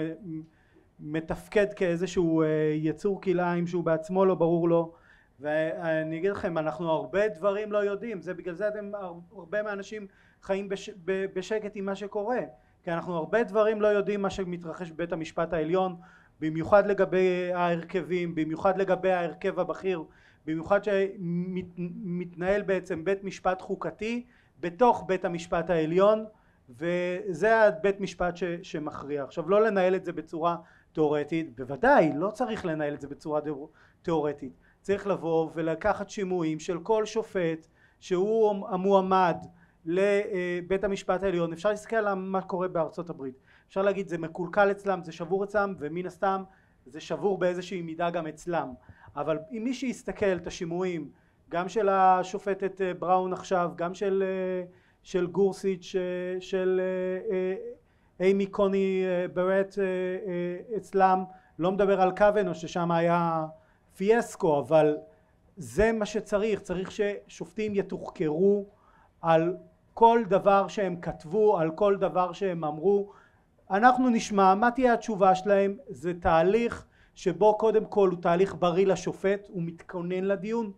מתפקד כאיזשהו אה, יצור כלאיים שהוא בעצמו לא ברור לו ואני אגיד לכם אנחנו הרבה דברים לא יודעים זה בגלל זה אתם הרבה מהאנשים חיים בש, בשקט עם מה שקורה כי אנחנו הרבה דברים לא יודעים מה שמתרחש בבית המשפט העליון במיוחד לגבי ההרכבים במיוחד לגבי ההרכב הבכיר במיוחד שמתנהל בעצם בית משפט חוקתי בתוך בית המשפט העליון וזה הבית משפט ש, שמכריע. עכשיו לא לנהל את זה בצורה תיאורטית, בוודאי לא צריך לנהל את זה בצורה תיאורטית, צריך לבוא ולקחת שימועים של כל שופט שהוא המועמד לבית המשפט העליון, אפשר להסתכל על מה קורה בארצות הברית, אפשר להגיד זה מקולקל אצלם, זה שבור אצלם ומן הסתם זה שבור באיזושהי מידה גם אצלם, אבל אם מי שיסתכל את השימועים גם של השופטת אה, בראון עכשיו, גם של uh, של גורסיץ', אה, של אה, אה, אימי קוני ברט אצלם, לא מדבר על קוונו ששם היה פיאסקו, אבל זה מה שצריך, צריך ששופטים יתוחקרו על כל דבר שהם כתבו, על כל דבר שהם אמרו. אנחנו נשמע מה תהיה התשובה שלהם, זה תהליך שבו קודם כל הוא תהליך בריא לשופט, הוא מתכונן לדיון,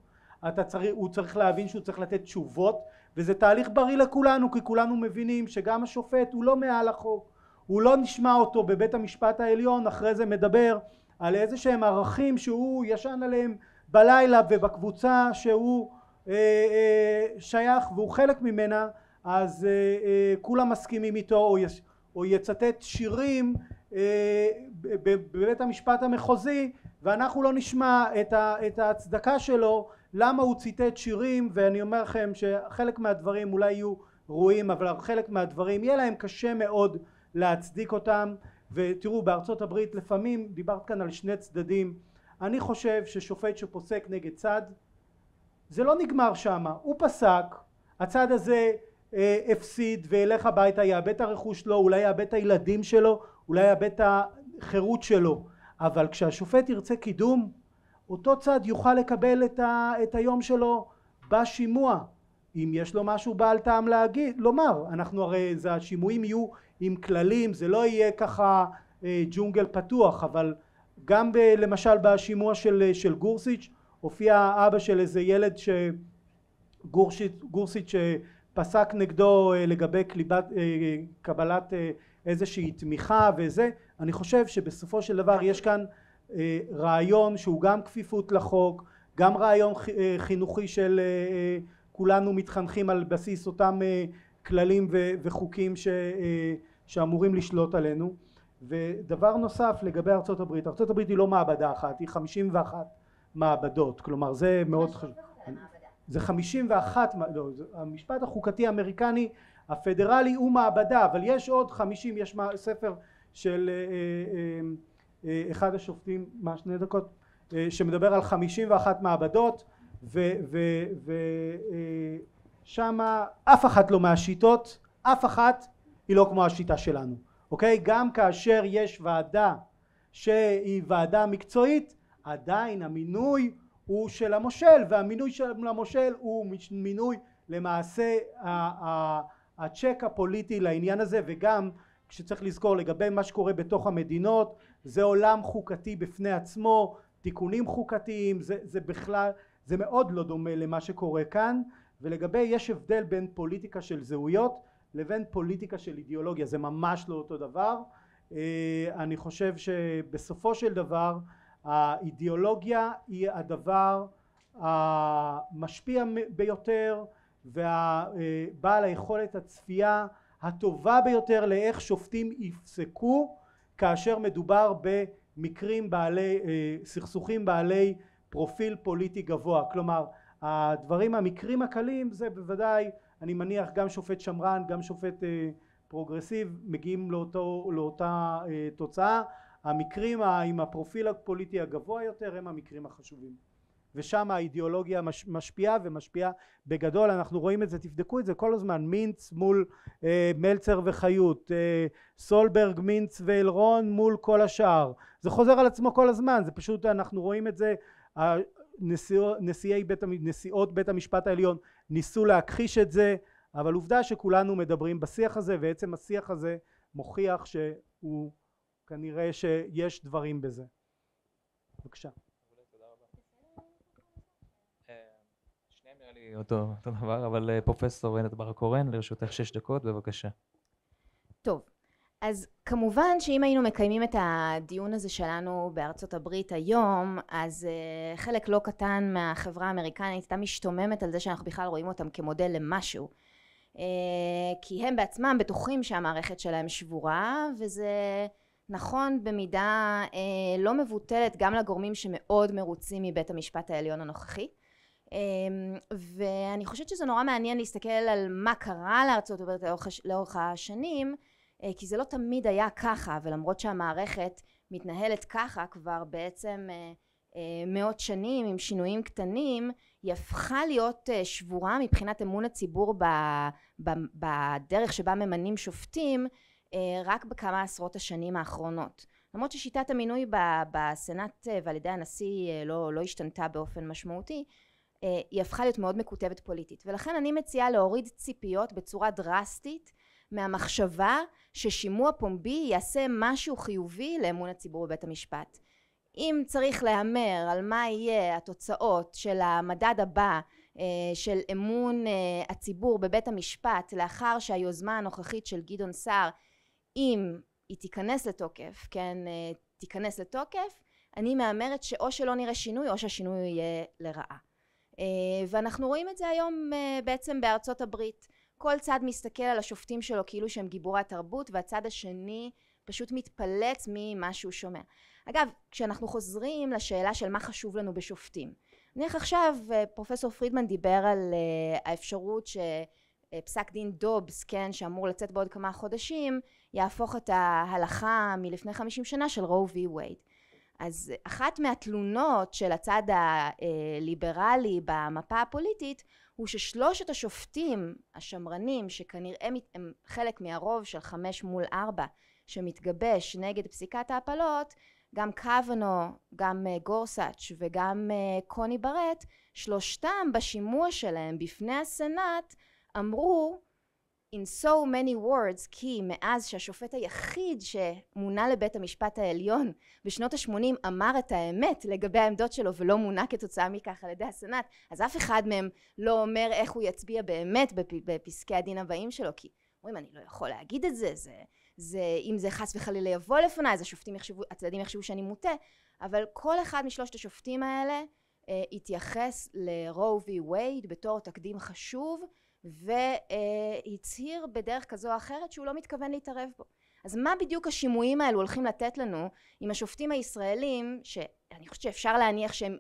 אתה צריך, הוא צריך להבין שהוא צריך לתת תשובות וזה תהליך בריא לכולנו כי כולנו מבינים שגם השופט הוא לא מעל החוק הוא לא נשמע אותו בבית המשפט העליון אחרי זה מדבר על איזה שהם ערכים שהוא ישן עליהם בלילה ובקבוצה שהוא אה, אה, שייך והוא חלק ממנה אז אה, אה, כולם מסכימים איתו או, יש, או יצטט שירים אה, בבית המשפט המחוזי ואנחנו לא נשמע את, ה, את ההצדקה שלו למה הוא ציטט שירים ואני אומר לכם שחלק מהדברים אולי יהיו ראויים אבל חלק מהדברים יהיה להם קשה מאוד להצדיק אותם ותראו בארצות הברית לפעמים דיברת כאן על שני צדדים אני חושב ששופט שפוסק נגד צד זה לא נגמר שמה הוא פסק הצד הזה אה, הפסיד וילך הביתה יאבד את הרכוש שלו אולי יאבד את הילדים שלו אולי יאבד את החירות שלו אבל כשהשופט ירצה קידום אותו צד יוכל לקבל את, ה, את היום שלו בשימוע אם יש לו משהו בעל טעם להגיד, לומר אנחנו הרי זה השימועים יהיו עם כללים זה לא יהיה ככה אה, ג'ונגל פתוח אבל גם ב, למשל בשימוע של, אה, של גורסיץ' הופיע אבא של איזה ילד שגורסיץ' אה, פסק נגדו אה, לגבי קליבת, קבלת איזושהי תמיכה וזה אני חושב שבסופו של דבר יש כאן אה, רעיון שהוא גם כפיפות לחוק גם רעיון אה, חינוכי של אה, כולנו מתחנכים על בסיס אותם כללים וחוקים ש, שאמורים לשלוט עלינו ודבר נוסף לגבי ארצות הברית ארצות הברית היא לא מעבדה אחת היא 51 מעבדות כלומר זה מאוד חשוב זה 51 לא, המשפט החוקתי האמריקני הפדרלי הוא מעבדה אבל יש עוד 50 יש ספר של אה, אה, אה, אחד השופטים מה שני דקות אה, שמדבר על ואחת מעבדות ושם אה, אף אחת לא מהשיטות אף אחת היא לא כמו השיטה שלנו אוקיי גם כאשר יש ועדה שהיא ועדה מקצועית עדיין המינוי הוא של המושל והמינוי של המושל הוא מינוי למעשה הצ'ק הפוליטי לעניין הזה וגם כשצריך לזכור לגבי מה שקורה בתוך המדינות זה עולם חוקתי בפני עצמו, תיקונים חוקתיים, זה, זה בכלל, זה מאוד לא דומה למה שקורה כאן, ולגבי, יש הבדל בין פוליטיקה של זהויות לבין פוליטיקה של אידיאולוגיה, זה ממש לא אותו דבר. אה, אני חושב שבסופו של דבר האידיאולוגיה היא הדבר המשפיע ביותר ובעל היכולת הצפייה הטובה ביותר לאיך שופטים יפסקו כאשר מדובר במקרים בעלי אה, סכסוכים בעלי פרופיל פוליטי גבוה כלומר הדברים המקרים הקלים זה בוודאי אני מניח גם שופט שמרן גם שופט אה, פרוגרסיב מגיעים לאותו, לאותה אה, תוצאה המקרים עם הפרופיל הפוליטי הגבוה יותר הם המקרים החשובים ושם האידיאולוגיה מש, משפיעה ומשפיעה בגדול אנחנו רואים את זה תבדקו את זה כל הזמן מינץ מול אה, מלצר וחיות אה, סולברג מינץ ואלרון מול כל השאר זה חוזר על עצמו כל הזמן זה פשוט אנחנו רואים את זה הנשיאו, נשיאי בית, נשיאות בית המשפט העליון ניסו להכחיש את זה אבל עובדה שכולנו מדברים בשיח הזה ועצם השיח הזה מוכיח שהוא כנראה שיש דברים בזה בבקשה אותו, אותו דבר, אבל אה, פרופסור ענת בר קורן, לרשותך שש דקות, בבקשה. טוב, אז כמובן שאם היינו מקיימים את הדיון הזה שלנו בארצות הברית היום, אז uh, חלק לא קטן מהחברה האמריקנית הייתה משתוממת על זה שאנחנו בכלל רואים אותם כמודל למשהו. Uh, כי הם בעצמם בטוחים שהמערכת שלהם שבורה, וזה נכון במידה uh, לא מבוטלת גם לגורמים שמאוד מרוצים מבית המשפט העליון הנוכחי. אמ, ואני חושבת שזה נורא מעניין להסתכל על מה קרה לארצות הברית לאורך, לאורך השנים, אה, כי זה לא תמיד היה ככה, ולמרות שהמערכת מתנהלת ככה כבר בעצם אה, אה, מאות שנים עם שינויים קטנים, היא הפכה להיות שבורה מבחינת אמון הציבור בדרך שבה ממנים שופטים רק בכמה עשרות השנים האחרונות. למרות ששיטת המינוי בסנאט ועל ידי הנשיא לא, לא השתנתה באופן משמעותי, אה, היא הפכה להיות מאוד מקוטבת פוליטית ולכן אני מציעה להוריד ציפיות בצורה דרסטית מהמחשבה ששימוע פומבי יעשה משהו חיובי לאמון הציבור בבית המשפט אם צריך להמר על מה יהיה התוצאות של המדד הבא אה, של אמון אה, הציבור בבית המשפט לאחר שהיוזמה הנוכחית של גדעון סער אם היא תיכנס לתוקף כן תיכנס לתוקף אני מהמרת שאו שלא נראה שינוי או שהשינוי יהיה לרעה אה, ואנחנו רואים את זה היום אה, בעצם בארצות הברית. כל צד מסתכל על השופטים שלו כאילו שהם גיבורי התרבות והצד השני פשוט מתפלץ ממה שהוא שומע. אגב, כשאנחנו חוזרים לשאלה של מה חשוב לנו בשופטים. נניח עכשיו אה, פרופסור פרידמן דיבר על האפשרות שפסק דין דובס, כן, שאמור לצאת בעוד כמה חודשים, יהפוך את ההלכה מלפני 50 שנה של רו וי וייד. אז אחת מהתלונות של הצד הליברלי במפה הפוליטית הוא ששלושת השופטים השמרנים שכנראה הם חלק מהרוב של חמש מול ארבע שמתגבש נגד פסיקת ההפלות גם קוונו, גם אה, גורסאץ' וגם אה, קוני ברט, שלושתם בשימוע שלהם בפני הסנאט אמרו in so many words כי מאז שהשופט היחיד שמונה לבית המשפט העליון בשנות ה-80 אמר את האמת לגבי העמדות שלו ולא מונה כתוצאה מכך על ידי הסנאט אז אף אחד מהם לא אומר איך הוא יצביע באמת בפ... בפסקי הדין הבאים שלו כי אומרים אני לא יכול להגיד את זה זה, זה אם זה חס וחלילה יבוא לפניי אז השופטים יחשבו הצדדים יחשבו שאני מוטה אבל כל אחד משלושת השופטים האלה אה, התייחס לרו וי וייד בתור תקדים חשוב והצהיר בדרך כזו או אחרת שהוא לא מתכוון להתערב בו. אז מה בדיוק השימועים האלו הולכים לתת לנו עם השופטים הישראלים, שאני חושבת שאפשר להניח שהם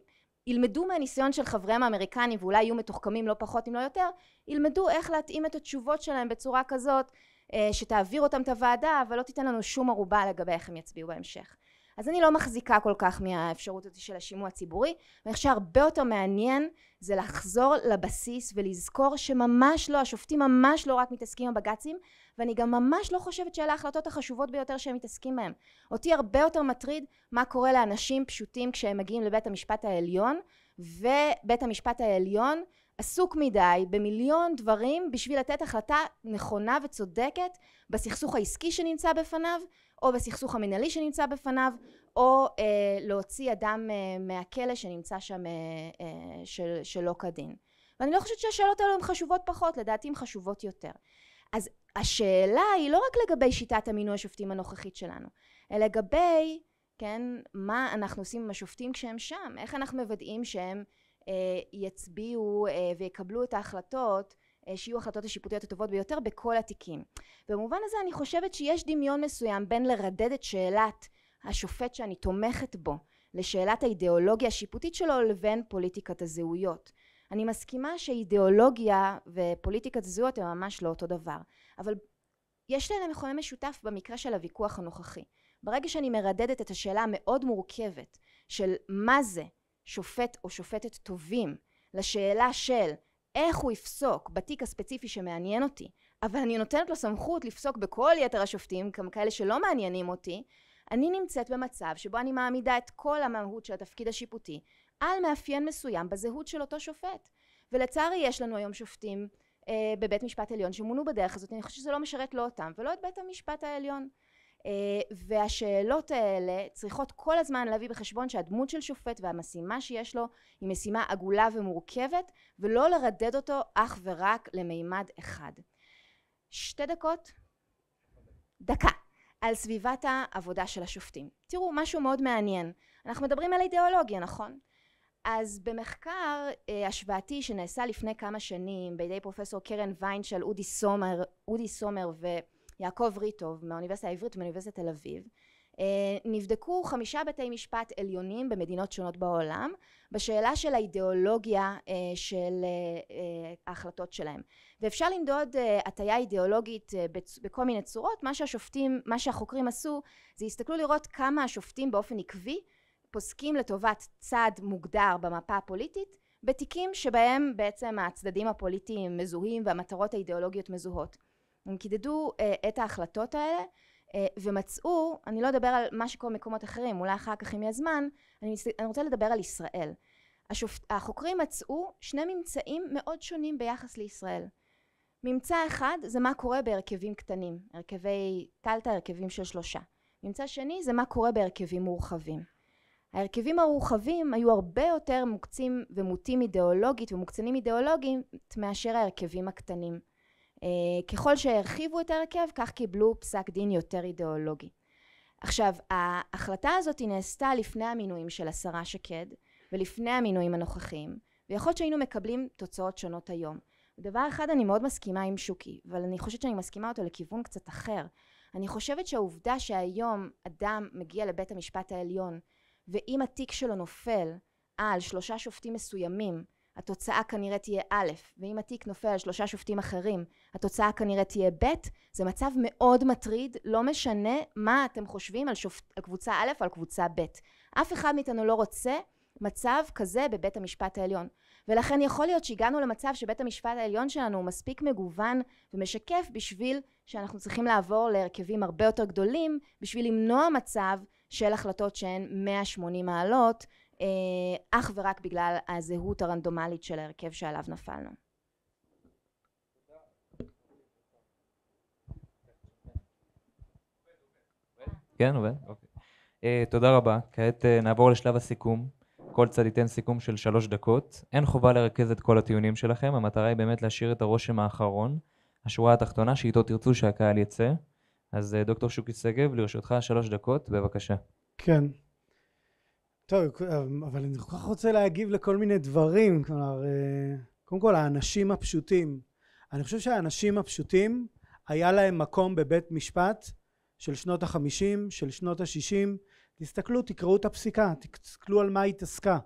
ילמדו מהניסיון של חבריהם האמריקנים ואולי יהיו מתוחכמים לא פחות אם לא יותר, ילמדו איך להתאים את התשובות שלהם בצורה כזאת אה, שתעביר אותם את הוועדה אבל לא תיתן לנו שום ערובה לגבי איך הם יצביעו בהמשך. אז אני לא מחזיקה כל כך מהאפשרות הזאת של השימוע הציבורי, ואני חושב שהרבה יותר מעניין זה לחזור לבסיס ולזכור שממש לא, השופטים ממש לא רק מתעסקים עם הבג"צים, ואני גם ממש לא חושבת שאלה ההחלטות החשובות ביותר שהם מתעסקים בהן. אותי הרבה יותר מטריד מה קורה לאנשים פשוטים כשהם מגיעים לבית המשפט העליון, ובית המשפט העליון עסוק מדי במיליון דברים בשביל לתת החלטה נכונה וצודקת בסכסוך העסקי שנמצא בפניו או בסכסוך המנהלי שנמצא בפניו או אה, להוציא אדם אה, מהכלא שנמצא שם אה, אה, של, שלא כדין ואני לא חושבת שהשאלות האלו הן חשובות פחות לדעתי הן חשובות יותר אז השאלה היא לא רק לגבי שיטת המינוי השופטים הנוכחית שלנו אלא לגבי כן מה אנחנו עושים עם השופטים כשהם שם איך אנחנו מוודאים שהם אה, יצביעו אה, ויקבלו את ההחלטות אה, שיהיו החלטות השיפוטיות הטובות ביותר בכל התיקים. במובן הזה אני חושבת שיש דמיון מסוים בין לרדד את שאלת השופט שאני תומכת בו לשאלת האידיאולוגיה השיפוטית שלו לבין פוליטיקת הזהויות. אני מסכימה שאידיאולוגיה ופוליטיקת זהויות הם ממש לא אותו דבר, אבל יש להם מכונה משותף במקרה של הוויכוח הנוכחי. ברגע שאני מרדדת את השאלה המאוד מורכבת של מה זה שופט או שופטת טובים לשאלה של איך הוא יפסוק בתיק הספציפי שמעניין אותי, אבל אני נותנת לו סמכות לפסוק בכל יתר השופטים, גם כאלה שלא מעניינים אותי, אני נמצאת במצב שבו אני מעמידה את כל המהות של התפקיד השיפוטי על מאפיין מסוים בזהות של אותו שופט. ולצערי יש לנו היום שופטים אה, בבית משפט עליון שמונו בדרך הזאת, אני חושבת שזה לא משרת לא אותם ולא את בית המשפט העליון. אה, והשאלות האלה צריכות כל הזמן להביא בחשבון שהדמות של שופט והמשימה שיש לו היא משימה עגולה ומורכבת ולא לרדד אותו אך ורק למימד אחד. שתי דקות? דקה. על סביבת העבודה של השופטים. תראו, משהו מאוד מעניין. אנחנו מדברים על אידיאולוגיה, נכון? אז במחקר אה, השוואתי שנעשה לפני כמה שנים בידי פרופסור קרן ויינשל, אודי סומר, אודי סומר ו... יעקב ריטוב מהאוניברסיטה העברית ומאוניברסיטת תל אביב אה, נבדקו חמישה בתי משפט עליונים במדינות שונות בעולם בשאלה של האידיאולוגיה אה, של אה, ההחלטות שלהם ואפשר למדוד הטיה אידיאולוגית בכל מיני צורות מה שהשופטים מה שהחוקרים עשו זה הסתכלו לראות כמה השופטים באופן עקבי פוסקים לטובת צד מוגדר במפה הפוליטית בתיקים שבהם בעצם הצדדים הפוליטיים מזוהים והמטרות האידיאולוגיות מזוהות הם קידדו אה, את ההחלטות האלה אה, ומצאו, אני לא אדבר על מה שקורה במקומות אחרים, אולי אחר כך אם יהיה זמן, אני, אני רוצה לדבר על ישראל. השופ... החוקרים מצאו שני ממצאים מאוד שונים ביחס לישראל. ממצא אחד זה מה קורה בהרכבים קטנים, הרכבי טלטה, הרכבים של שלושה. ממצא שני זה מה קורה בהרכבים מורחבים. ההרכבים המורחבים היו הרבה יותר מוקצים ומוטים אידיאולוגית ומוקצנים אידיאולוגית מאשר ההרכבים הקטנים. אה, ככל שהרחיבו את ההרכב כך קיבלו פסק דין יותר אידיאולוגי. עכשיו ההחלטה הזאת נעשתה לפני המינויים של השרה שקד ולפני המינויים הנוכחיים ויכול להיות שהיינו מקבלים תוצאות שונות היום. דבר אחד אני מאוד מסכימה עם שוקי אבל אני חושבת שאני מסכימה אותו לכיוון קצת אחר. אני חושבת שהעובדה שהיום אדם מגיע לבית המשפט העליון ואם התיק שלו נופל על שלושה שופטים מסוימים התוצאה כנראה תהיה א', ואם התיק נופל על שלושה שופטים אחרים, התוצאה כנראה תהיה ב', זה מצב מאוד מטריד, לא משנה מה אתם חושבים על, שופט, על קבוצה א' או על קבוצה ב'. אף אחד מאיתנו לא רוצה מצב כזה בבית המשפט העליון. ולכן יכול להיות שהגענו למצב שבית המשפט העליון שלנו הוא מספיק מגוון ומשקף בשביל שאנחנו צריכים לעבור להרכבים הרבה יותר גדולים בשביל למנוע מצב של החלטות שהן 180 מעלות אה, אך ורק בגלל הזהות הרנדומלית של ההרכב שעליו נפלנו. כן, עובד? אוקיי. Uh, תודה רבה. כעת uh, נעבור לשלב הסיכום. כל צד ייתן סיכום של שלוש דקות. אין חובה לרכז את כל הטיעונים שלכם, המטרה היא באמת להשאיר את הרושם האחרון, השורה התחתונה שאיתו תרצו שהקהל יצא. אז uh, דוקטור שוקי שגב, לרשותך שלוש דקות, בבקשה. כן. טוב, אה, אבל אני כל כך רוצה להגיב לכל מיני דברים, כלומר, אה, קודם כל האנשים הפשוטים. אני חושב שהאנשים הפשוטים, היה להם מקום בבית משפט של שנות החמישים, של שנות השישים. תסתכלו, תקראו את הפסיקה, תסתכלו על מה היא התעסקה.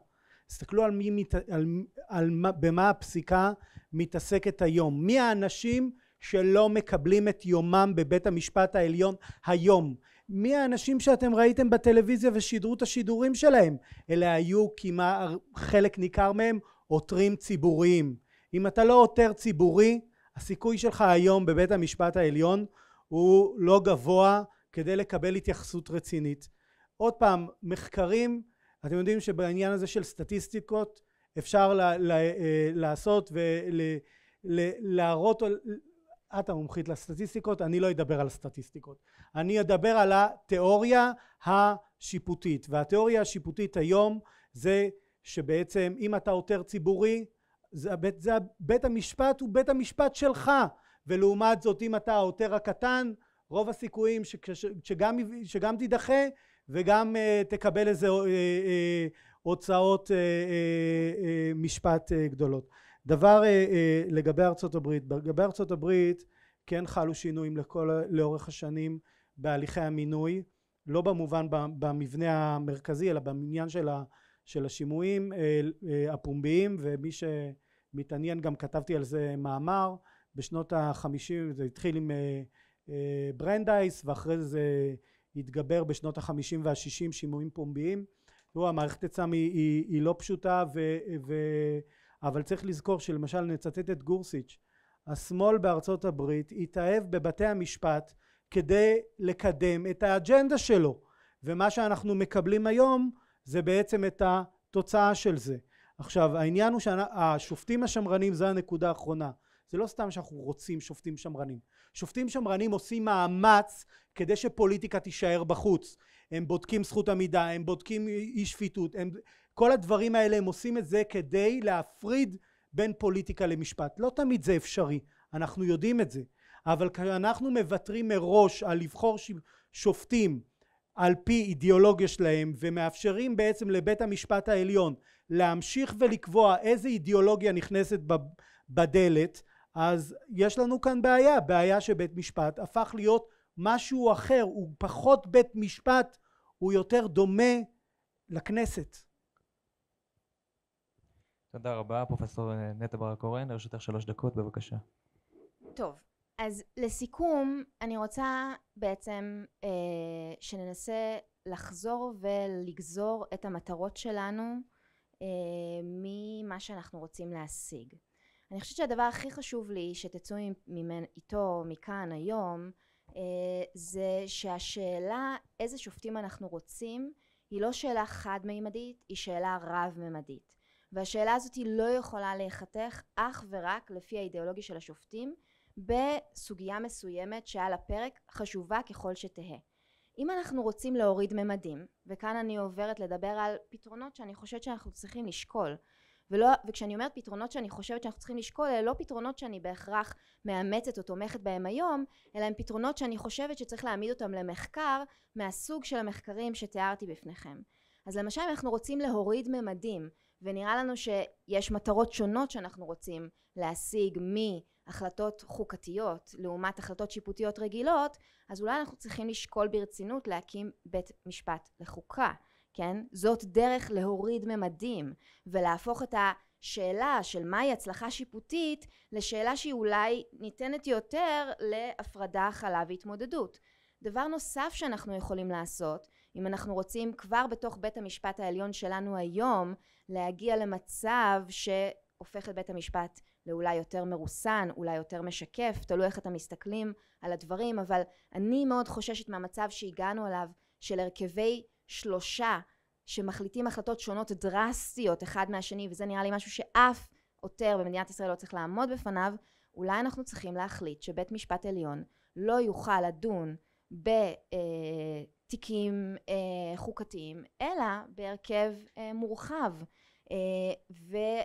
תסתכלו על מי, על, על, במה הפסיקה מתעסקת היום. מי האנשים שלא מקבלים את יומם בבית המשפט העליון היום? מי האנשים שאתם ראיתם בטלוויזיה ושידרו את השידורים שלהם? אלה היו כמעט חלק ניכר מהם עותרים ציבוריים. אם אתה לא עותר ציבורי, הסיכוי שלך היום בבית המשפט העליון הוא לא גבוה כדי לקבל התייחסות רצינית. עוד פעם, מחקרים, אתם יודעים שבעניין הזה של סטטיסטיקות אפשר אה, לעשות ולהראות, את המומחית לסטטיסטיקות, אני לא אדבר על סטטיסטיקות. אני אדבר על התיאוריה השיפוטית. והתיאוריה השיפוטית היום זה שבעצם אם אתה עותר ציבורי, זה, זה בית המשפט הוא בית המשפט שלך. ולעומת זאת אם אתה העותר הקטן, רוב הסיכויים שכש, שגם, שגם תידחה וגם uh, תקבל איזה uh, uh, הוצאות uh, uh, uh, משפט uh, גדולות. דבר אה, אה, לגבי ארצות הברית, לגבי ארצות הברית כן חלו שינויים לכל, לאורך השנים בהליכי המינוי, לא במובן במבנה המרכזי אלא במניין של, ה, של השימועים אה, אה, הפומביים ומי שמתעניין גם כתבתי על זה מאמר בשנות החמישים זה התחיל עם אה, אה, ברנדייס ואחרי זה התגבר בשנות החמישים והשישים שימועים פומביים תראו המערכת אצלם היא, היא, היא לא פשוטה ו, ו אבל צריך לזכור שלמשל נצטט את גורסיץ' השמאל בארצות הברית התאהב בבתי המשפט כדי לקדם את האג'נדה שלו ומה שאנחנו מקבלים היום זה בעצם את התוצאה של זה עכשיו העניין הוא שהשופטים השמרנים זה הנקודה האחרונה זה לא סתם שאנחנו רוצים שופטים שמרנים שופטים שמרנים עושים מאמץ כדי שפוליטיקה תישאר בחוץ הם בודקים זכות עמידה הם בודקים אי שפיטות הם כל הדברים האלה הם עושים את זה כדי להפריד בין פוליטיקה למשפט. לא תמיד זה אפשרי, אנחנו יודעים את זה, אבל כשאנחנו מוותרים מראש על לבחור שופטים על פי אידיאולוגיה שלהם ומאפשרים בעצם לבית המשפט העליון להמשיך ולקבוע איזה אידיאולוגיה נכנסת בדלת אז יש לנו כאן בעיה, בעיה שבית משפט הפך להיות משהו אחר, הוא פחות בית משפט, הוא יותר דומה לכנסת. תודה רבה, פרופסור אה, נטע בר קורן, לרשותך שלוש דקות בבקשה. טוב, אז לסיכום אני רוצה בעצם אה, שננסה לחזור ולגזור את המטרות שלנו אה, ממה שאנחנו רוצים להשיג. אני חושבת שהדבר הכי חשוב לי שתצאו ממנ... איתו מכאן היום אה, זה שהשאלה איזה שופטים אנחנו רוצים היא לא שאלה חד מימדית היא שאלה רב מימדית. והשאלה הזאת היא לא יכולה להיחתך אך ורק לפי האידיאולוגיה של השופטים בסוגיה מסוימת שעל הפרק חשובה ככל שתהא. אם אנחנו רוצים להוריד ממדים, וכאן אני עוברת לדבר על פתרונות שאני חושבת שאנחנו צריכים לשקול, ולא, וכשאני אומרת פתרונות שאני חושבת שאנחנו צריכים לשקול, אלה לא פתרונות שאני בהכרח מאמצת או תומכת בהם היום, אלא הם פתרונות שאני חושבת שצריך להעמיד אותם למחקר מהסוג של המחקרים שתיארתי בפניכם. אז למשל אם אנחנו רוצים להוריד ממדים ונראה לנו שיש מטרות שונות שאנחנו רוצים להשיג מהחלטות חוקתיות לעומת החלטות שיפוטיות רגילות, אז אולי אנחנו צריכים לשקול ברצינות להקים בית משפט לחוקה, כן? זאת דרך להוריד ממדים ולהפוך את ה... שאלה של מהי הצלחה שיפוטית לשאלה שהיא אולי ניתנת יותר להפרדה, הכלה והתמודדות. דבר נוסף שאנחנו יכולים לעשות, אם אנחנו רוצים כבר בתוך בית המשפט העליון שלנו היום להגיע למצב שהופך את בית המשפט לאולי יותר מרוסן, אולי יותר משקף, תלוי איך אתם מסתכלים על הדברים, אבל אני מאוד חוששת מהמצב שהגענו אליו של הרכבי שלושה שמחליטים החלטות שונות דרסטיות אחד מהשני, וזה נראה לי משהו שאף עותר במדינת ישראל לא צריך לעמוד בפניו, אולי אנחנו צריכים להחליט שבית משפט עליון לא יוכל לדון בתיקים אה, אה, חוקתיים, אלא בהרכב אה, מורחב. אה,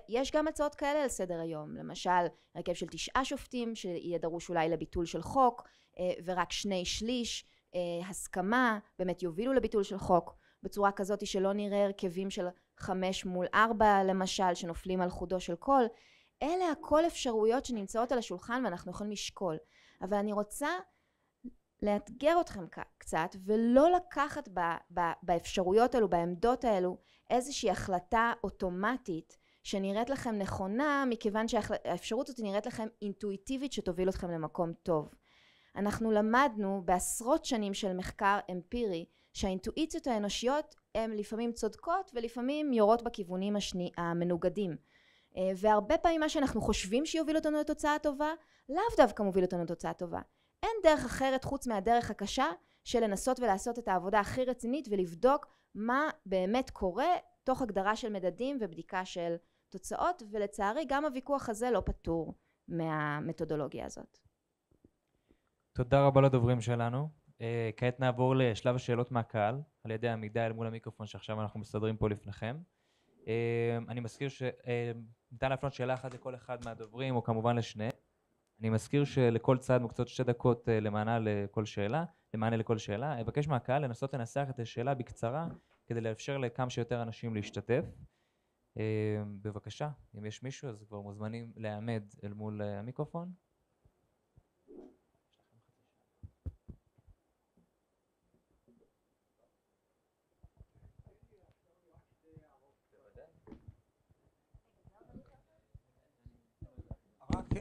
ויש גם הצעות כאלה על סדר היום, למשל הרכב של תשעה שופטים שיהיה דרוש אולי לביטול של חוק אה, ורק שני שליש אה, הסכמה באמת יובילו לביטול של חוק בצורה כזאת שלא נראה הרכבים של חמש מול ארבע למשל שנופלים על חודו של קול אלה הכל אפשרויות שנמצאות על השולחן ואנחנו יכולים לשקול אבל אני רוצה לאתגר אתכם קצת ולא לקחת ב, ב, באפשרויות האלו בעמדות האלו איזושהי החלטה אוטומטית שנראית לכם נכונה מכיוון שהאפשרות הזאת נראית לכם אינטואיטיבית שתוביל אתכם למקום טוב. אנחנו למדנו בעשרות שנים של מחקר אמפירי שהאינטואיציות האנושיות הן לפעמים צודקות ולפעמים יורות בכיוונים השני, המנוגדים. אה, והרבה פעמים מה שאנחנו חושבים שיוביל אותנו לתוצאה טובה, לאו דווקא מוביל אותנו לתוצאה טובה. אין דרך אחרת חוץ מהדרך הקשה של לנסות ולעשות את העבודה הכי רצינית ולבדוק מה באמת קורה תוך הגדרה של מדדים ובדיקה של תוצאות, ולצערי גם הוויכוח הזה לא פתור מהמתודולוגיה הזאת. תודה רבה לדוברים שלנו. Uh, כעת נעבור לשלב השאלות מהקהל, על ידי עמידה אל מול המיקרופון שעכשיו אנחנו מסדרים פה לפניכם. Uh, אני מזכיר שניתן אה, uh, להפנות שאלה אחת לכל אחד מהדוברים, או כמובן לשניהם. אני מזכיר שלכל צעד מוקצות שתי דקות uh, למענה לכל שאלה. למענה לכל שאלה. אבקש מהקהל לנסות לנסח את השאלה בקצרה, כדי לאפשר לכמה שיותר אנשים להשתתף. אה, בבקשה, אם יש מישהו אז כבר מוזמנים להיעמד אל מול אה, המיקרופון.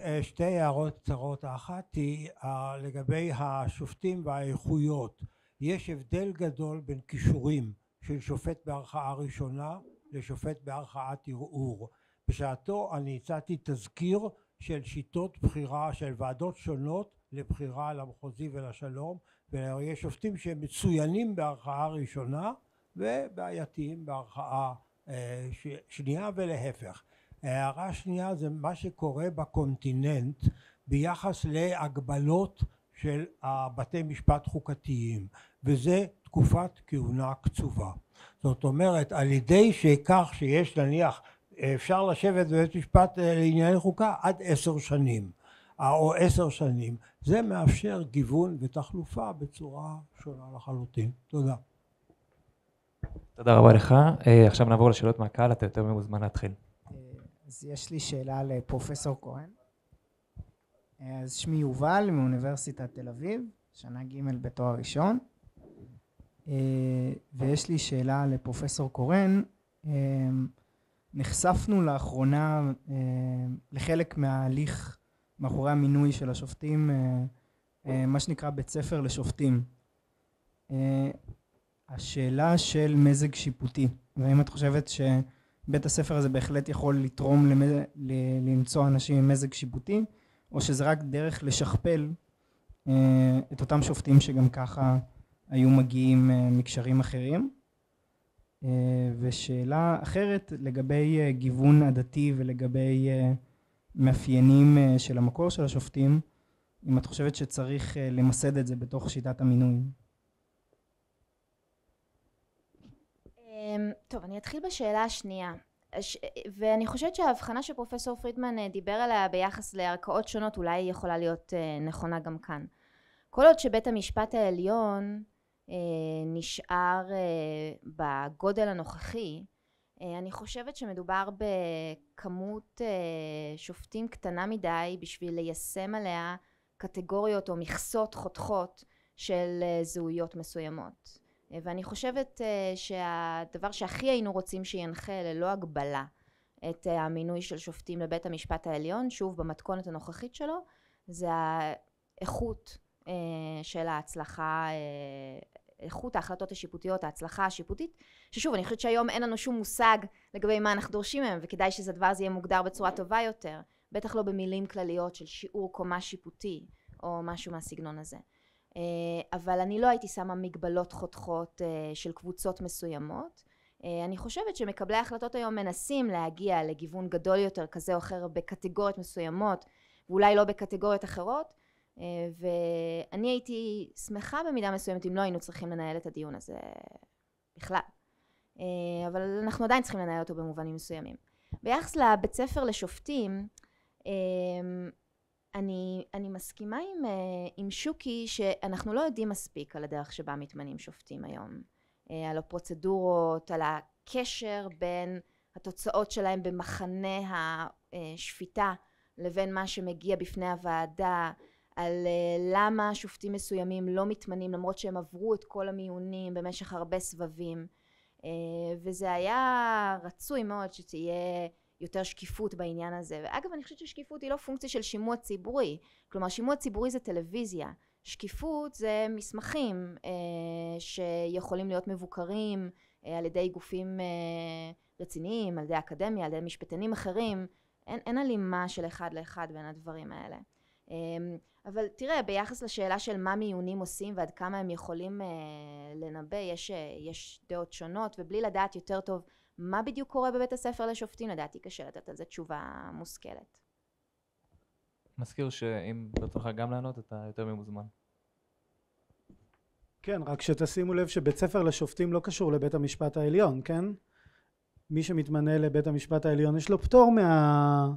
אה, שתי הערות קצרות האחת היא אה, לגבי השופטים והאיכויות יש הבדל גדול בין כישורים של שופט בהרכאה ראשונה לשופט בהרכאת ערעור בשעתו אני הצעתי תזכיר של שיטות בחירה של ועדות שונות לבחירה למחוזי ולשלום ויש שופטים שהם מצוינים בהרכאה ראשונה ובעייתיים בהרכאה אה, שנייה ולהפך הערה שנייה זה מה שקורה בקונטיננט ביחס להגבלות של הבתי משפט חוקתיים וזה תקופת כהונה קצובה זאת אומרת על ידי שכך שיש נניח אפשר לשבת בבית משפט אה, לענייני חוקה עד עשר שנים אה, או עשר שנים זה מאפשר גיוון ותחלופה בצורה שונה לחלוטין תודה תודה רבה לך אה, עכשיו נעבור לשאלות מהקהל אתה יותר ממוזמן להתחיל אז יש לי שאלה לפרופסור כהן. אז שמי יובל מאוניברסיטת תל אביב, שנה ג' בתואר ראשון, אה, ויש לי שאלה לפרופסור קורן. אה, נחשפנו לאחרונה אה, לחלק מההליך מאחורי המינוי של השופטים, מה שנקרא בית ספר לשופטים. השאלה של מזג שיפוטי, והאם את חושבת ש... בית הספר הזה בהחלט יכול לתרום למז... ל... למצוא אנשים עם מזג שיפוטי, או שזה רק דרך לשכפל אה, את אותם שופטים שגם ככה היו מגיעים אה, מקשרים אחרים. אה, ושאלה אחרת לגבי אה, גיוון עדתי ולגבי אה, מאפיינים אה, של המקור של השופטים, אם את חושבת שצריך אה, למסד את זה בתוך שיטת המינוי. אמ, טוב, אני אתחיל בשאלה השנייה. ש... ואני חושבת שההבחנה שפרופסור פרידמן אה, דיבר עליה ביחס לערכאות שונות אולי יכולה להיות אה, נכונה גם כאן. כל עוד שבית המשפט העליון אה, נשאר בגודל הנוכחי, אני חושבת שמדובר בכמות שופטים קטנה מדי בשביל ליישם עליה קטגוריות או מכסות חותכות של זהויות מסוימות. אה, ואני חושבת אה, שהדבר שהכי היינו רוצים שינחה ללא הגבלה את אה, המינוי של שופטים לבית המשפט העליון, שוב במתכונת הנוכחית שלו, זה האיכות של ההצלחה, איכות ההחלטות השיפוטיות, ההצלחה השיפוטית, ששוב אני חושבת שהיום אין לנו שום מושג לגבי מה אנחנו דורשים מהם וכדאי שזה דבר הזה יהיה מוגדר בצורה טובה יותר, בטח לא במילים כלליות של שיעור קומה שיפוטי או משהו מהסגנון הזה. אה, אבל אני לא הייתי שמה מגבלות חותכות אה, של קבוצות מסוימות. אה, אני חושבת שמקבלי ההחלטות היום מנסים להגיע לגיוון גדול יותר כזה או אחר בקטגוריות מסוימות ואולי לא בקטגוריות אחרות ואני הייתי שמחה במידה מסוימת אם לא היינו צריכים לנהל את הדיון הזה בכלל אבל אנחנו עדיין צריכים לנהל אותו במובנים מסוימים. ביחס לבית ספר לשופטים אני, אני מסכימה עם, אה, עם שוקי שאנחנו לא יודעים מספיק על הדרך שבה מתמנים שופטים היום. אה, על הפרוצדורות, על הקשר בין התוצאות שלהם במחנה השפיטה לבין מה שמגיע בפני הוועדה, על אה, למה שופטים מסוימים לא מתמנים למרות שהם עברו את כל המיונים במשך הרבה סבבים. וזה היה רצוי מאוד שתהיה יותר שקיפות בעניין הזה. ואגב, אני חושבת ששקיפות היא לא פונקציה של שימוע ציבורי. כלומר, שימוע ציבורי זה טלוויזיה. שקיפות זה מסמכים אה, שיכולים להיות מבוקרים אה, על ידי גופים אה, רציניים, על ידי אקדמיה, על ידי משפטנים אחרים. אין, אין הלימה של אחד לאחד בין הדברים האלה. אה, אבל תראה, ביחס לשאלה של מה מיונים עושים ועד כמה הם יכולים אה, לנבא, יש, אה, יש דעות שונות, ובלי לדעת יותר טוב מה בדיוק קורה בבית הספר לשופטים, לדעתי קשה לתת על זה תשובה מושכלת. מזכיר שאם ברצונך גם לענות, אתה יותר ממוזמן. כן, רק שתשימו לב שבית ספר לשופטים לא קשור לבית המשפט העליון, כן? מי שמתמנה לבית המשפט העליון יש לו פטור מה...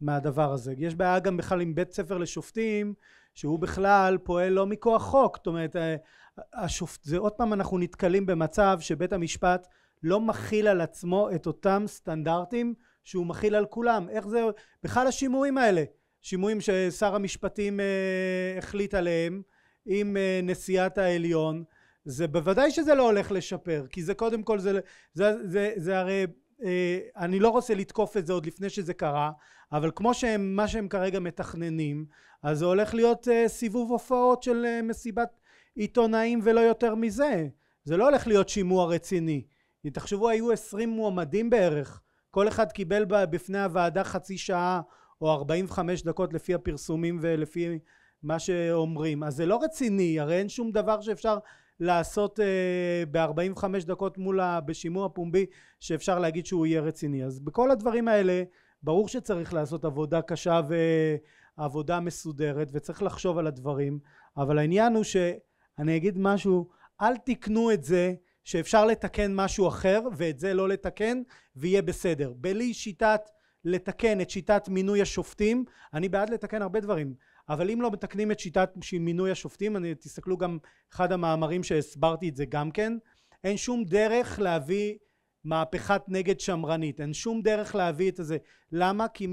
מהדבר הזה. יש בעיה גם בכלל עם בית ספר לשופטים, שהוא בכלל פועל לא מכוח חוק. זאת אומרת, אה, השופט, זה עוד פעם אנחנו נתקלים במצב שבית המשפט לא מכיל על עצמו את אותם סטנדרטים שהוא מכיל על כולם. איך זה, בכלל השימועים האלה, שימועים ששר המשפטים אה, החליט עליהם עם אה, נשיאת העליון, זה בוודאי שזה לא הולך לשפר, כי זה קודם כל, זה, זה, זה, זה הרי, אה, אני לא רוצה לתקוף את זה עוד לפני שזה קרה, אבל כמו שהם, מה שהם כרגע מתכננים, אז זה הולך להיות אה, סיבוב הופעות של אה, מסיבת עיתונאים ולא יותר מזה. זה לא הולך להיות שימוע רציני. תחשבו, היו 20 מועמדים בערך, כל אחד קיבל בפני הוועדה חצי שעה או 45 דקות לפי הפרסומים ולפי מה שאומרים. אז זה לא רציני, הרי אין שום דבר שאפשר לעשות אה, ב-45 דקות מול ה... בשימוע פומבי שאפשר להגיד שהוא יהיה רציני. אז בכל הדברים האלה ברור שצריך לעשות עבודה קשה ועבודה מסודרת וצריך לחשוב על הדברים, אבל העניין הוא שאני אגיד משהו, אל תקנו את זה שאפשר לתקן משהו אחר ואת זה לא לתקן ויהיה בסדר. בלי שיטת לתקן את שיטת מינוי השופטים, אני בעד לתקן הרבה דברים, אבל אם לא מתקנים את שיטת מינוי השופטים, אני, תסתכלו גם אחד המאמרים שהסברתי את זה גם כן, אין שום דרך להביא מהפכת נגד שמרנית, אין שום דרך להביא את זה. למה? כי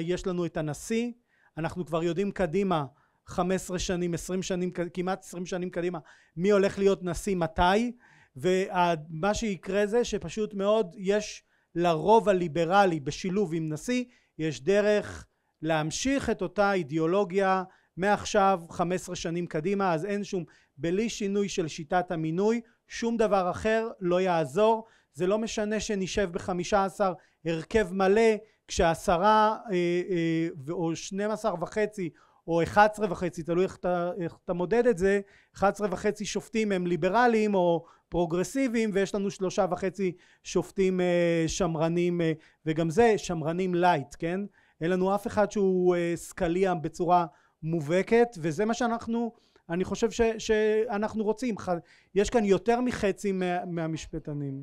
יש לנו את הנשיא, אנחנו כבר יודעים קדימה 15 שנים, 20 שנים, כמעט 20 שנים קדימה, מי הולך להיות נשיא מתי, ומה שיקרה זה שפשוט מאוד יש לרוב הליברלי בשילוב עם נשיא יש דרך להמשיך את אותה אידיאולוגיה מעכשיו 15 שנים קדימה אז אין שום בלי שינוי של שיטת המינוי שום דבר אחר לא יעזור זה לא משנה שנשב בחמישה עשר הרכב מלא כשעשרה אה, אה, או שנים עשר וחצי או 11 וחצי, תלוי איך אתה, איך אתה מודד את זה, 11 וחצי שופטים הם ליברליים או פרוגרסיביים, ויש לנו שלושה וחצי שופטים אה, שמרנים, אה, וגם זה שמרנים לייט, כן? אין לנו אף אחד שהוא אה, סקליה בצורה מובהקת, וזה מה שאנחנו, אני חושב ש, שאנחנו רוצים. ח, יש כאן יותר מחצי מה, מהמשפטנים.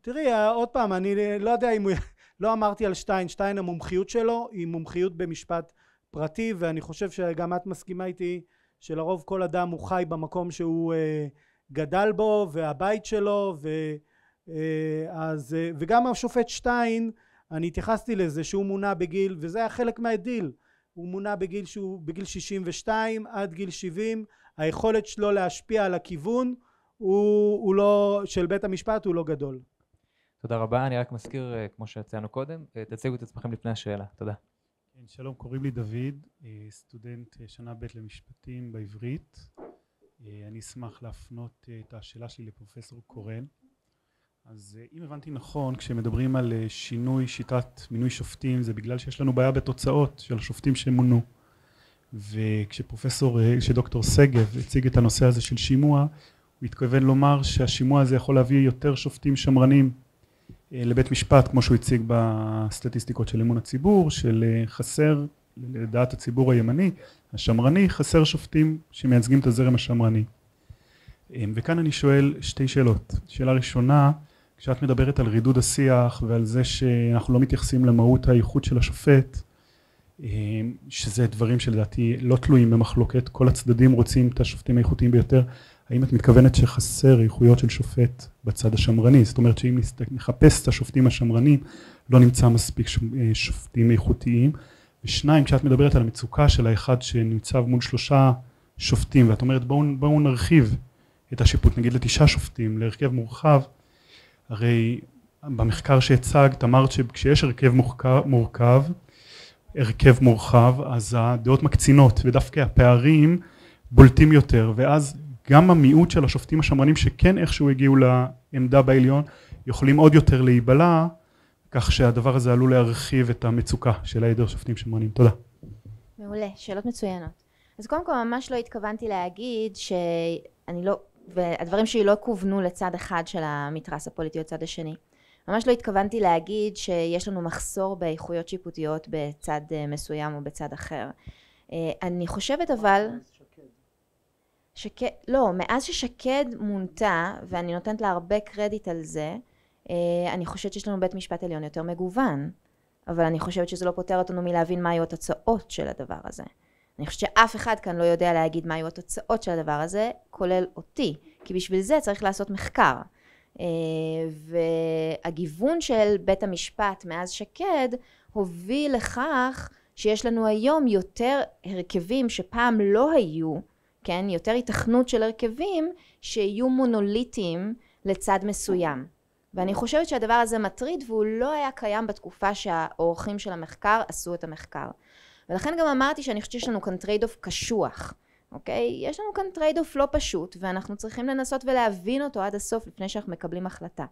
תראי, אה, עוד פעם, אני לא יודע אם הוא... לא אמרתי על שטיין, שטיין המומחיות שלו היא מומחיות במשפט פרטי ואני חושב שגם את מסכימה איתי שלרוב כל אדם הוא חי במקום שהוא אה, גדל בו והבית שלו ו, אה, אז, אה, וגם השופט שטיין אני התייחסתי לזה שהוא מונה בגיל וזה היה חלק מהדיל הוא מונה בגיל שהוא בגיל 62 עד גיל 70 היכולת שלו להשפיע על הכיוון הוא, הוא לא של בית המשפט הוא לא גדול תודה רבה. אני רק מזכיר, אה, כמו שציינו קודם, אה, תציגו את עצמכם לפני השאלה. תודה. כן, שלום, קוראים לי דוד, אה, סטודנט שנה ב' למשפטים בעברית. אני אשמח להפנות את השאלה שלי לפרופסור קורן. אז אם הבנתי נכון, כשמדברים על שינוי שיטת מינוי שופטים, זה בגלל שיש לנו בעיה בתוצאות של השופטים שמונו. וכשפרופסור, כשדוקטור שגב הציג את הנושא הזה של שימוע, הוא התכוון לומר שהשימוע הזה יכול להביא יותר שופטים שמרנים אה, לבית משפט כמו שהוא הציג בסטטיסטיקות של אמון הציבור של אה, חסר לדעת הציבור הימני השמרני חסר שופטים שמייצגים את הזרם השמרני אה, וכאן אני שואל שתי שאלות שאלה ראשונה כשאת מדברת על רידוד השיח ועל זה שאנחנו לא מתייחסים למהות האיכות של השופט שזה דברים שלדעתי לא תלויים במחלוקת כל הצדדים רוצים את השופטים האיכותיים ביותר האם את מתכוונת שחסר איכויות של שופט בצד השמרני? זאת אומרת שאם נחפש את השופטים השמרנים לא נמצא מספיק אה, שופטים איכותיים. ושניים, כשאת מדברת על המצוקה של האחד שנמצא מול שלושה שופטים ואת אומרת בואו, בוא נרחיב את השיפוט נגיד לתשעה שופטים להרכב מורחב הרי במחקר שהצגת אמרת שכשיש הרכב מורכב, מורכב הרכב מורחב אז הדעות מקצינות ודווקא הפערים בולטים יותר ואז גם המיעוט של השופטים השמרנים שכן איכשהו הגיעו לעמדה בעליון יכולים עוד יותר להיבלע כך שהדבר הזה עלול להרחיב את המצוקה של היעדר שופטים שמרנים. תודה. מעולה, שאלות מצוינות. אז קודם כל ממש לא התכוונתי להגיד שאני לא, והדברים שלי לא כוונו לצד אחד של המתרס הפוליטי או צד השני. ממש לא התכוונתי להגיד שיש לנו מחסור באיכויות שיפוטיות בצד אה, מסוים או בצד אחר. אה, אני חושבת אבל שקד, לא, מאז ששקד מונתה, ואני נותנת לה הרבה קרדיט על זה, אה, אני חושבת שיש לנו בית משפט עליון יותר מגוון, אבל אני חושבת שזה לא פותר אותנו מלהבין מה היו התוצאות של הדבר הזה. אני חושבת שאף אחד כאן לא יודע להגיד מה היו התוצאות של הדבר הזה, כולל אותי, כי בשביל זה צריך לעשות מחקר. אה, והגיוון של בית המשפט מאז שקד הוביל לכך שיש לנו היום יותר הרכבים שפעם לא היו כן? יותר התכנות של הרכבים שיהיו מונוליטיים לצד מסוים. ואני חושבת שהדבר הזה מטריד והוא לא היה קיים בתקופה שהאורחים של המחקר עשו את המחקר. ולכן גם אמרתי שאני חושבת שיש לנו כאן טרייד אוף קשוח, אוקיי? יש לנו כאן טרייד אוף לא פשוט ואנחנו צריכים לנסות ולהבין אותו עד הסוף לפני שאנחנו מקבלים החלטה.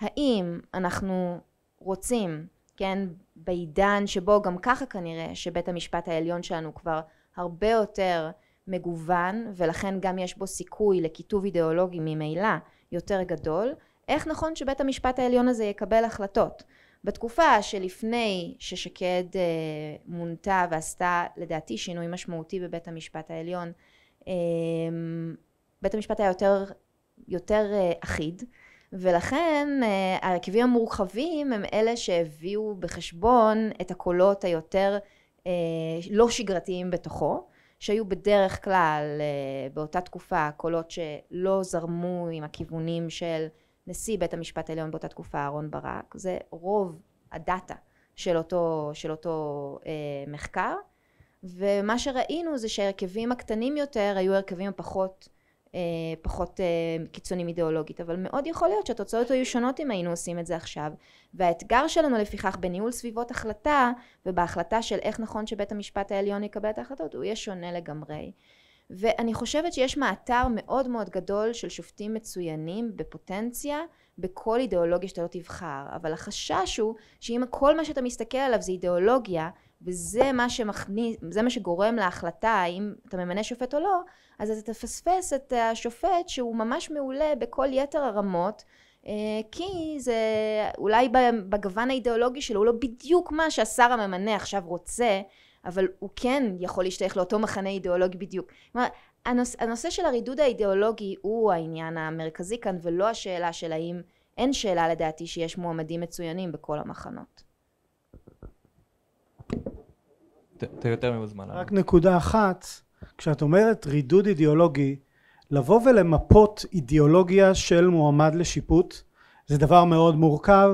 האם אנחנו רוצים, כן, בעידן שבו גם ככה כנראה שבית המשפט העליון שלנו כבר הרבה יותר מגוון, ולכן גם יש בו סיכוי לקיטוב אידיאולוגי ממילא יותר גדול, איך נכון שבית המשפט העליון הזה יקבל החלטות? בתקופה שלפני ששקד אה, מונתה ועשתה לדעתי שינוי משמעותי בבית המשפט העליון, אה, בית המשפט היה יותר, יותר אה, אחיד, ולכן אה, המורחבים הם אלה שהביאו בחשבון את הקולות היותר אה, לא שגרתיים בתוכו. אה, שהיו בדרך כלל אה, באותה תקופה קולות שלא זרמו עם הכיוונים של נשיא בית המשפט העליון באותה תקופה אהרן ברק זה רוב הדאטה של אותו, של אותו אה, מחקר ומה שראינו זה שההרכבים הקטנים יותר היו הרכבים הפחות אה, פחות אה, קיצונים אידיאולוגית, אבל מאוד יכול להיות שהתוצאות היו שונות אם היינו עושים את זה עכשיו. והאתגר שלנו לפיכך בניהול סביבות החלטה ובהחלטה של איך נכון שבית המשפט העליון יקבל את ההחלטות הוא יהיה שונה לגמרי. ואני חושבת שיש מאתר מאוד מאוד גדול של שופטים מצוינים בפוטנציה בכל אידיאולוגיה שאתה לא תבחר אבל החשש הוא שאם כל מה שאתה מסתכל עליו זה אידיאולוגיה וזה מה שמכניס, מה שגורם להחלטה האם אתה ממנה שופט או לא, אז אתה תפספס את אה, השופט שהוא ממש מעולה בכל יתר הרמות. אה, כי זה אולי בגוון האידיאולוגי שלו הוא לא בדיוק מה שהשר הממנה עכשיו רוצה, אבל הוא כן יכול להשתייך לאותו מחנה אידיאולוגי בדיוק. כלומר, הנוש, הנושא של הרידוד האידיאולוגי הוא העניין המרכזי כאן, ולא השאלה של האם, אין שאלה לדעתי שיש מועמדים מצוינים בכל המחנות. אתה יותר מוזמן. רק נקודה אחת. כשאת אומרת רידוד אידיאולוגי, לבוא ולמפות אידיאולוגיה של מועמד לשיפוט זה דבר מאוד מורכב,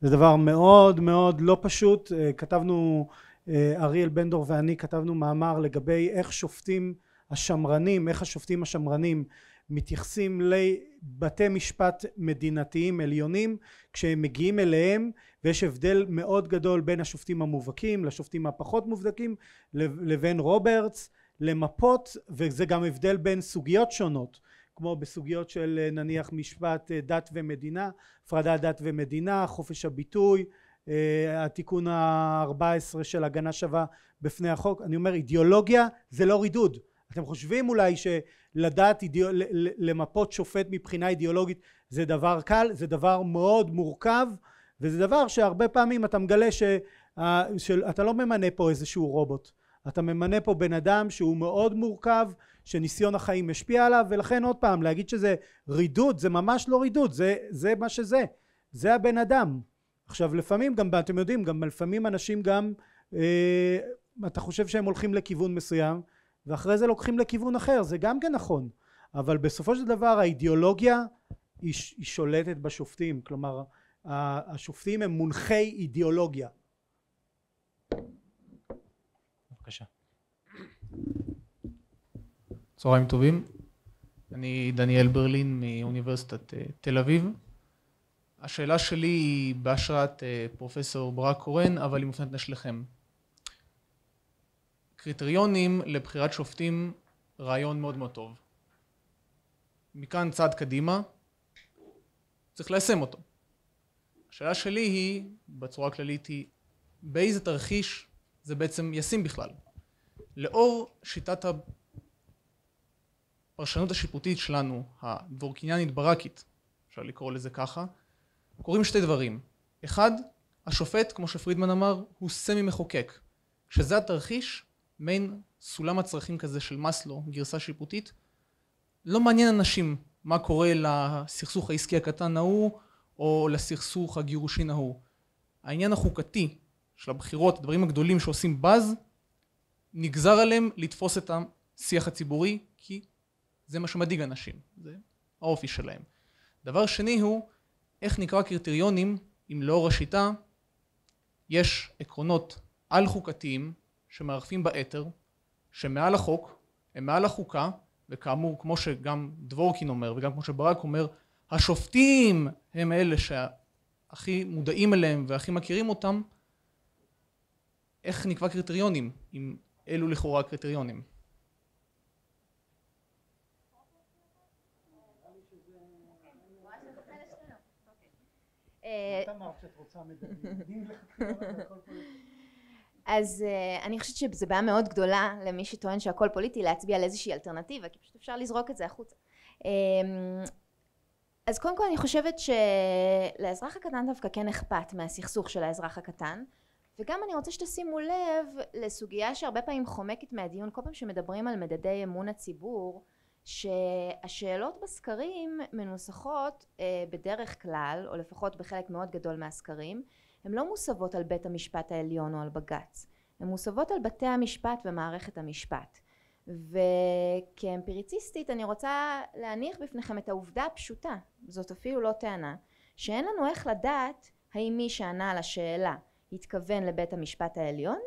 זה דבר מאוד מאוד לא פשוט. אה, כתבנו, אה, אריאל בנדור ואני כתבנו מאמר לגבי איך שופטים השמרנים, איך השופטים השמרנים מתייחסים לבתי משפט מדינתיים עליונים כשהם מגיעים אליהם ויש הבדל מאוד גדול בין השופטים המובהקים לשופטים הפחות מובהקים לבין רוברטס למפות וזה גם הבדל בין סוגיות שונות כמו בסוגיות של אה, נניח משפט אה, דת ומדינה הפרדת דת ומדינה חופש הביטוי אה, התיקון ה-14 של הגנה שווה בפני החוק אני אומר אידיאולוגיה זה לא רידוד אתם חושבים אולי שלדעת למפות שופט מבחינה אידיאולוגית זה דבר קל זה דבר מאוד מורכב וזה דבר שהרבה פעמים אתה מגלה ש... שאתה לא ממנה פה איזשהו רובוט אתה ממנה פה בן אדם שהוא מאוד מורכב, שניסיון החיים השפיע עליו, ולכן עוד פעם, להגיד שזה רידוד, זה ממש לא רידוד, זה, זה מה שזה. זה הבן אדם. עכשיו לפעמים גם, אתם יודעים, גם לפעמים אנשים גם, אה, אתה חושב שהם הולכים לכיוון מסוים, ואחרי זה לוקחים לכיוון אחר, זה גם כן נכון. אבל בסופו של דבר האידיאולוגיה היא, היא שולטת בשופטים, כלומר השופטים הם מונחי אידיאולוגיה. בבקשה. צהריים טובים. אני דניאל ברלין מאוניברסיטת אה, תל אביב. השאלה שלי היא בהשראת אה, פרופסור ברק קורן, אבל היא מופנית לשלכם. קריטריונים לבחירת שופטים, רעיון מאוד מאוד טוב. מכאן צעד קדימה, צריך ליישם אותו. השאלה שלי היא, בצורה הכללית היא, באיזה תרחיש זה בעצם ישים בכלל. לאור שיטת הפרשנות השיפוטית שלנו, הדבורקיניאנית ברקית, אפשר לקרוא לזה ככה, קורים שתי דברים. אחד, השופט, כמו שפרידמן אמר, הוא סמי מחוקק, שזה התרחיש, מעין סולם הצרכים כזה של מאסלו, גרסה שיפוטית, לא מעניין אנשים מה קורה לסכסוך העסקי הקטן ההוא, או לסכסוך הגירושין ההוא. העניין החוקתי של הבחירות, הדברים הגדולים שעושים באז, נגזר עליהם לתפוס את השיח הציבורי, כי זה מה שמדאיג אנשים, זה האופי שלהם. דבר שני הוא, איך נקרא קריטריונים אם לאור השיטה יש עקרונות על חוקתיים שמערפים באתר, שמעל החוק, הם מעל החוקה, וכאמור, כמו שגם דבורקין אומר, וגם כמו שברק אומר, השופטים הם אלה שהכי מודעים אליהם והכי מכירים אותם, איך נקבע קריטריונים, אם אלו לכאורה אה, קריטריונים? אז אה, אני חושבת שזו בעיה מאוד גדולה למי שטוען שהכל פוליטי להצביע על איזושהי אלטרנטיבה כי פשוט אפשר לזרוק את זה החוצה. אמ, אז קודם כל אני חושבת שלאזרח הקטן דווקא כן אכפת מהסכסוך של האזרח הקטן וגם אני רוצה שתשימו לב לסוגיה שהרבה פעמים חומקת מהדיון כל פעם שמדברים על מדדי אמון הציבור שהשאלות בסקרים מנוסחות אה, בדרך כלל או לפחות בחלק מאוד גדול מהסקרים הן לא מוסבות על בית המשפט העליון או על בג"ץ הן מוסבות על בתי המשפט ומערכת המשפט וכאמפיריציסטית אני רוצה להניח בפניכם את העובדה הפשוטה זאת אפילו לא טענה שאין לנו איך לדעת האם מי שענה על השאלה התכוון לבית המשפט העליון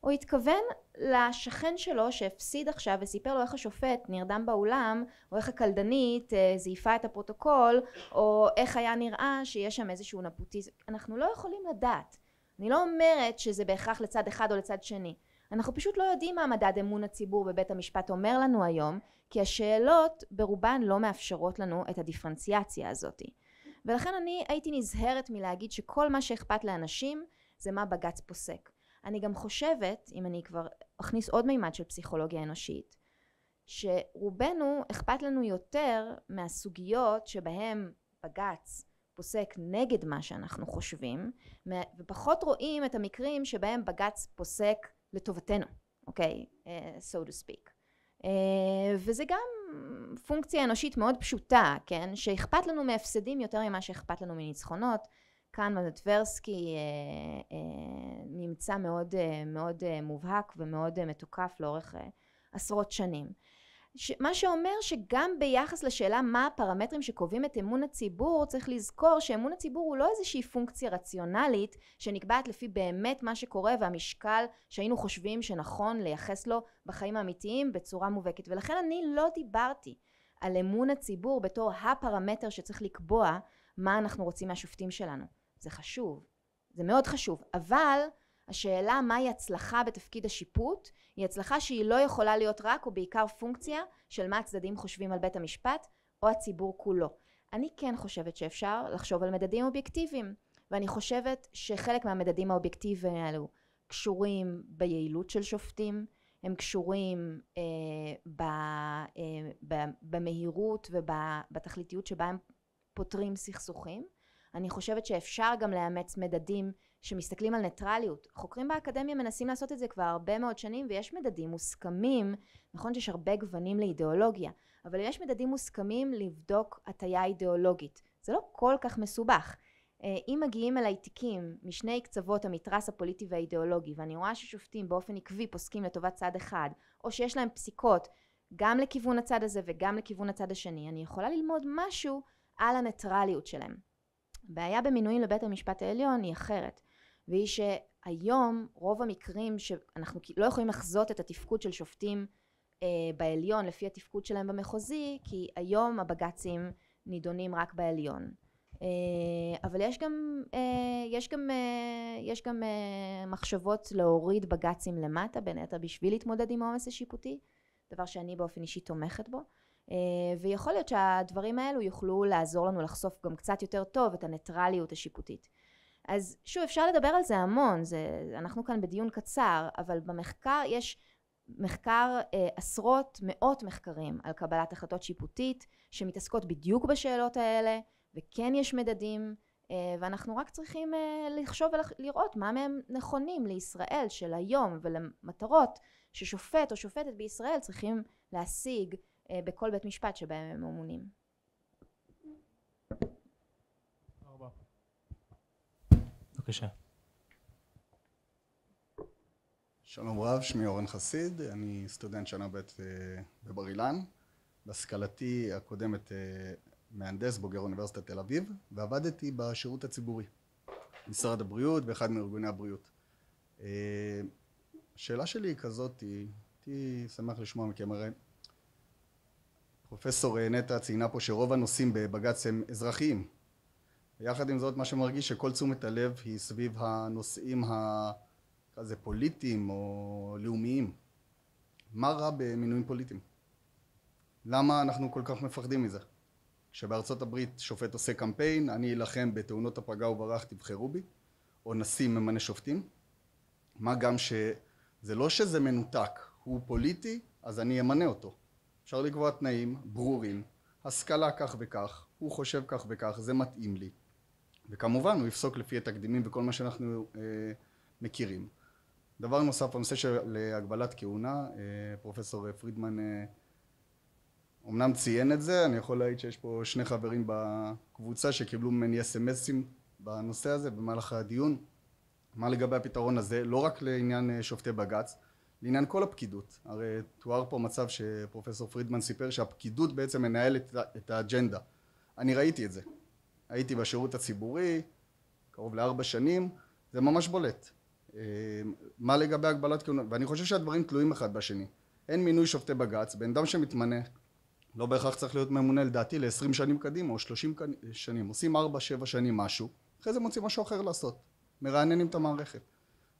הוא התכוון לשכן שלו שהפסיד עכשיו וסיפר לו איך השופט נרדם באולם או איך הקלדנית אה, זייפה את הפרוטוקול או איך היה נראה שיש שם איזשהו נפוטיזם אנחנו לא יכולים לדעת אני לא אומרת שזה בהכרח לצד אחד או לצד שני אנחנו פשוט לא יודעים מה מדד אמון הציבור בבית המשפט אומר לנו היום כי השאלות ברובן לא מאפשרות לנו את הדיפרנציאציה הזאת ולכן אני הייתי נזהרת מלהגיד שכל מה שאכפת לאנשים זה מה בג"ץ פוסק. אני גם חושבת, אם אני כבר אכניס עוד מימד של פסיכולוגיה אנושית, שרובנו אכפת לנו יותר מהסוגיות שבהן בג"ץ פוסק נגד מה שאנחנו חושבים, ופחות רואים את המקרים שבהם בג"ץ פוסק לטובתנו, אוקיי? Okay? אה, uh, so to speak. Uh, וזה גם פונקציה אנושית מאוד פשוטה, כן? שאכפת לנו מהפסדים יותר ממה שאכפת לנו מניצחונות. כאן מזטברסקי אה, אה, נמצא מאוד אה, מאוד מובהק ומאוד מתוקף לאורך עשרות שנים. ש... מה שאומר שגם ביחס לשאלה מה הפרמטרים שקובעים את אמון הציבור צריך לזכור שאמון הציבור הוא לא איזושהי פונקציה רציונלית שנקבעת לפי באמת מה שקורה והמשקל שהיינו חושבים שנכון לייחס לו בחיים האמיתיים בצורה מובהקת ולכן אני לא דיברתי על אמון הציבור בתור הפרמטר שצריך לקבוע מה אנחנו רוצים מהשופטים שלנו זה חשוב, זה מאוד חשוב, אבל השאלה מהי הצלחה בתפקיד השיפוט היא הצלחה שהיא לא יכולה להיות רק או בעיקר פונקציה של מה הצדדים חושבים על בית המשפט או הציבור כולו. אני כן חושבת שאפשר לחשוב על מדדים אובייקטיביים ואני חושבת שחלק מהמדדים האובייקטיביים האלו קשורים ביעילות של שופטים, הם קשורים אה, ב, אה, ב, במהירות ובתכליתיות שבה הם פותרים סכסוכים אני חושבת שאפשר גם לאמץ מדדים שמסתכלים על ניטרליות. חוקרים באקדמיה מנסים לעשות את זה כבר הרבה מאוד שנים ויש מדדים מוסכמים, נכון שיש הרבה גוונים לאידיאולוגיה, אבל יש מדדים מוסכמים לבדוק הטיה אידיאולוגית. זה לא כל כך מסובך. אה, אם מגיעים אליי תיקים משני קצוות המתרס הפוליטי והאידיאולוגי ואני רואה ששופטים באופן עקבי פוסקים לטובת צד אחד או שיש להם פסיקות גם לכיוון הצד הזה וגם לכיוון הצד השני אני יכולה ללמוד משהו על הניטרליות שלהם הבעיה במינויים לבית המשפט העליון היא אחרת, והיא שהיום רוב המקרים שאנחנו לא יכולים לחזות את התפקוד של שופטים אה, בעליון לפי התפקוד שלהם במחוזי, כי היום הבג"צים נידונים רק בעליון. אה, אבל יש גם, אה, יש גם, אה, יש גם אה, מחשבות להוריד בג"צים למטה, בין היתר בשביל להתמודד עם העומס השיפוטי, דבר שאני באופן אישי תומכת בו. אה, אה, ויכול להיות שהדברים האלו יוכלו לעזור לנו לחשוף גם קצת יותר טוב את הניטרליות השיפוטית. אז שוב, אפשר לדבר על זה המון, זה, אנחנו כאן בדיון קצר, אבל במחקר יש מחקר אה, עשרות מאות מחקרים על קבלת החלטות שיפוטית שמתעסקות בדיוק בשאלות האלה וכן יש מדדים אה, ואנחנו רק צריכים אה, לחשוב ולראות מה מהם נכונים לישראל של היום ולמטרות ששופט או שופטת בישראל צריכים להשיג אה, בכל בית משפט שבהם הם ממונים. בבקשה. שלום רב, שמי אורן חסיד, אני סטודנט שנה ב' אה, בבר אילן. בהשכלתי הקודמת אה, מהנדס בוגר אוניברסיטת תל אביב, ועבדתי בשירות הציבורי, משרד הבריאות ואחד מארגוני הבריאות. השאלה שלי היא כזאת, הייתי שמח לשמוע מכם, הרי פרופסור אה, נטע ציינה פה שרוב הנושאים בבג"ץ הם אזרחיים. יחד עם זאת מה שמרגיש שכל תשומת הלב היא סביב הנושאים כזה פוליטיים או לאומיים. מה רע במינויים פוליטיים? למה אנחנו כל כך מפחדים מזה? כשבארצות הברית שופט עושה קמפיין, אני אלחם בתאונות הפגע וברח תבחרו בי, או נשיא ממנה שופטים, מה גם שזה לא שזה מנותק, הוא פוליטי אז אני אמנה אותו אפשר לקבוע תנאים ברורים, השכלה כך וכך, הוא חושב כך וכך, זה מתאים לי. וכמובן הוא יפסוק לפי התקדימים וכל מה שאנחנו אה, מכירים. דבר נוסף, הנושא של הגבלת כהונה, אה, פרופסור פרידמן אה, אמנם ציין את זה, אני יכול להעיד שיש פה שני חברים בקבוצה שקיבלו ממני אסמסים בנושא הזה במהלך הדיון. מה לגבי הפתרון הזה, לא רק לעניין אה, שופטי בג"ץ, לעניין כל הפקידות, הרי תואר פה מצב שפרופסור פרידמן סיפר שהפקידות בעצם מנהלת את האג'נדה. אני ראיתי את זה. הייתי בשירות הציבורי קרוב לארבע שנים, זה ממש בולט. אה, מה לגבי הגבלת כהונה? ואני חושב שהדברים תלויים אחד בשני. אין מינוי שופטי בג"ץ, בן אדם שמתמנה לא בהכרח צריך להיות ממונה לדעתי ל-20 שנים קדימה או 30 שנים, עושים 4-7 שנים משהו, אחרי זה מוצאים משהו אחר לעשות, מרעננים את המערכת.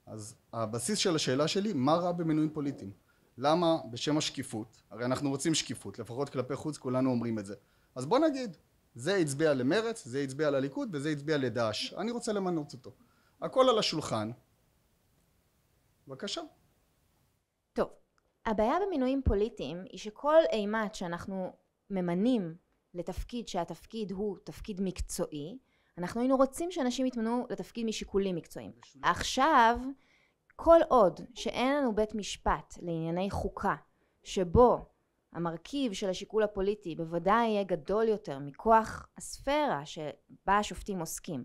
אז הבסיס של השאלה שלי, מה רע במינויים פוליטיים? למה בשם השקיפות, הרי אנחנו רוצים שקיפות, לפחות כלפי חוץ כולנו אומרים את זה, אז בוא נגיד, זה הצביע למרץ, זה הצביע לליכוד וזה הצביע לדאעש, אני רוצה למנות אותו. הכל על השולחן, בבקשה. טוב, הבעיה במינויים פוליטיים היא שכל אימת שאנחנו ממנים לתפקיד שהתפקיד הוא תפקיד מקצועי, אנחנו היינו רוצים שאנשים יתמנו לתפקיד משיקולים מקצועיים. עכשיו כל עוד שאין לנו בית משפט לענייני חוקה שבו המרכיב של השיקול הפוליטי בוודאי יהיה גדול יותר מכוח הספירה שבה השופטים עוסקים.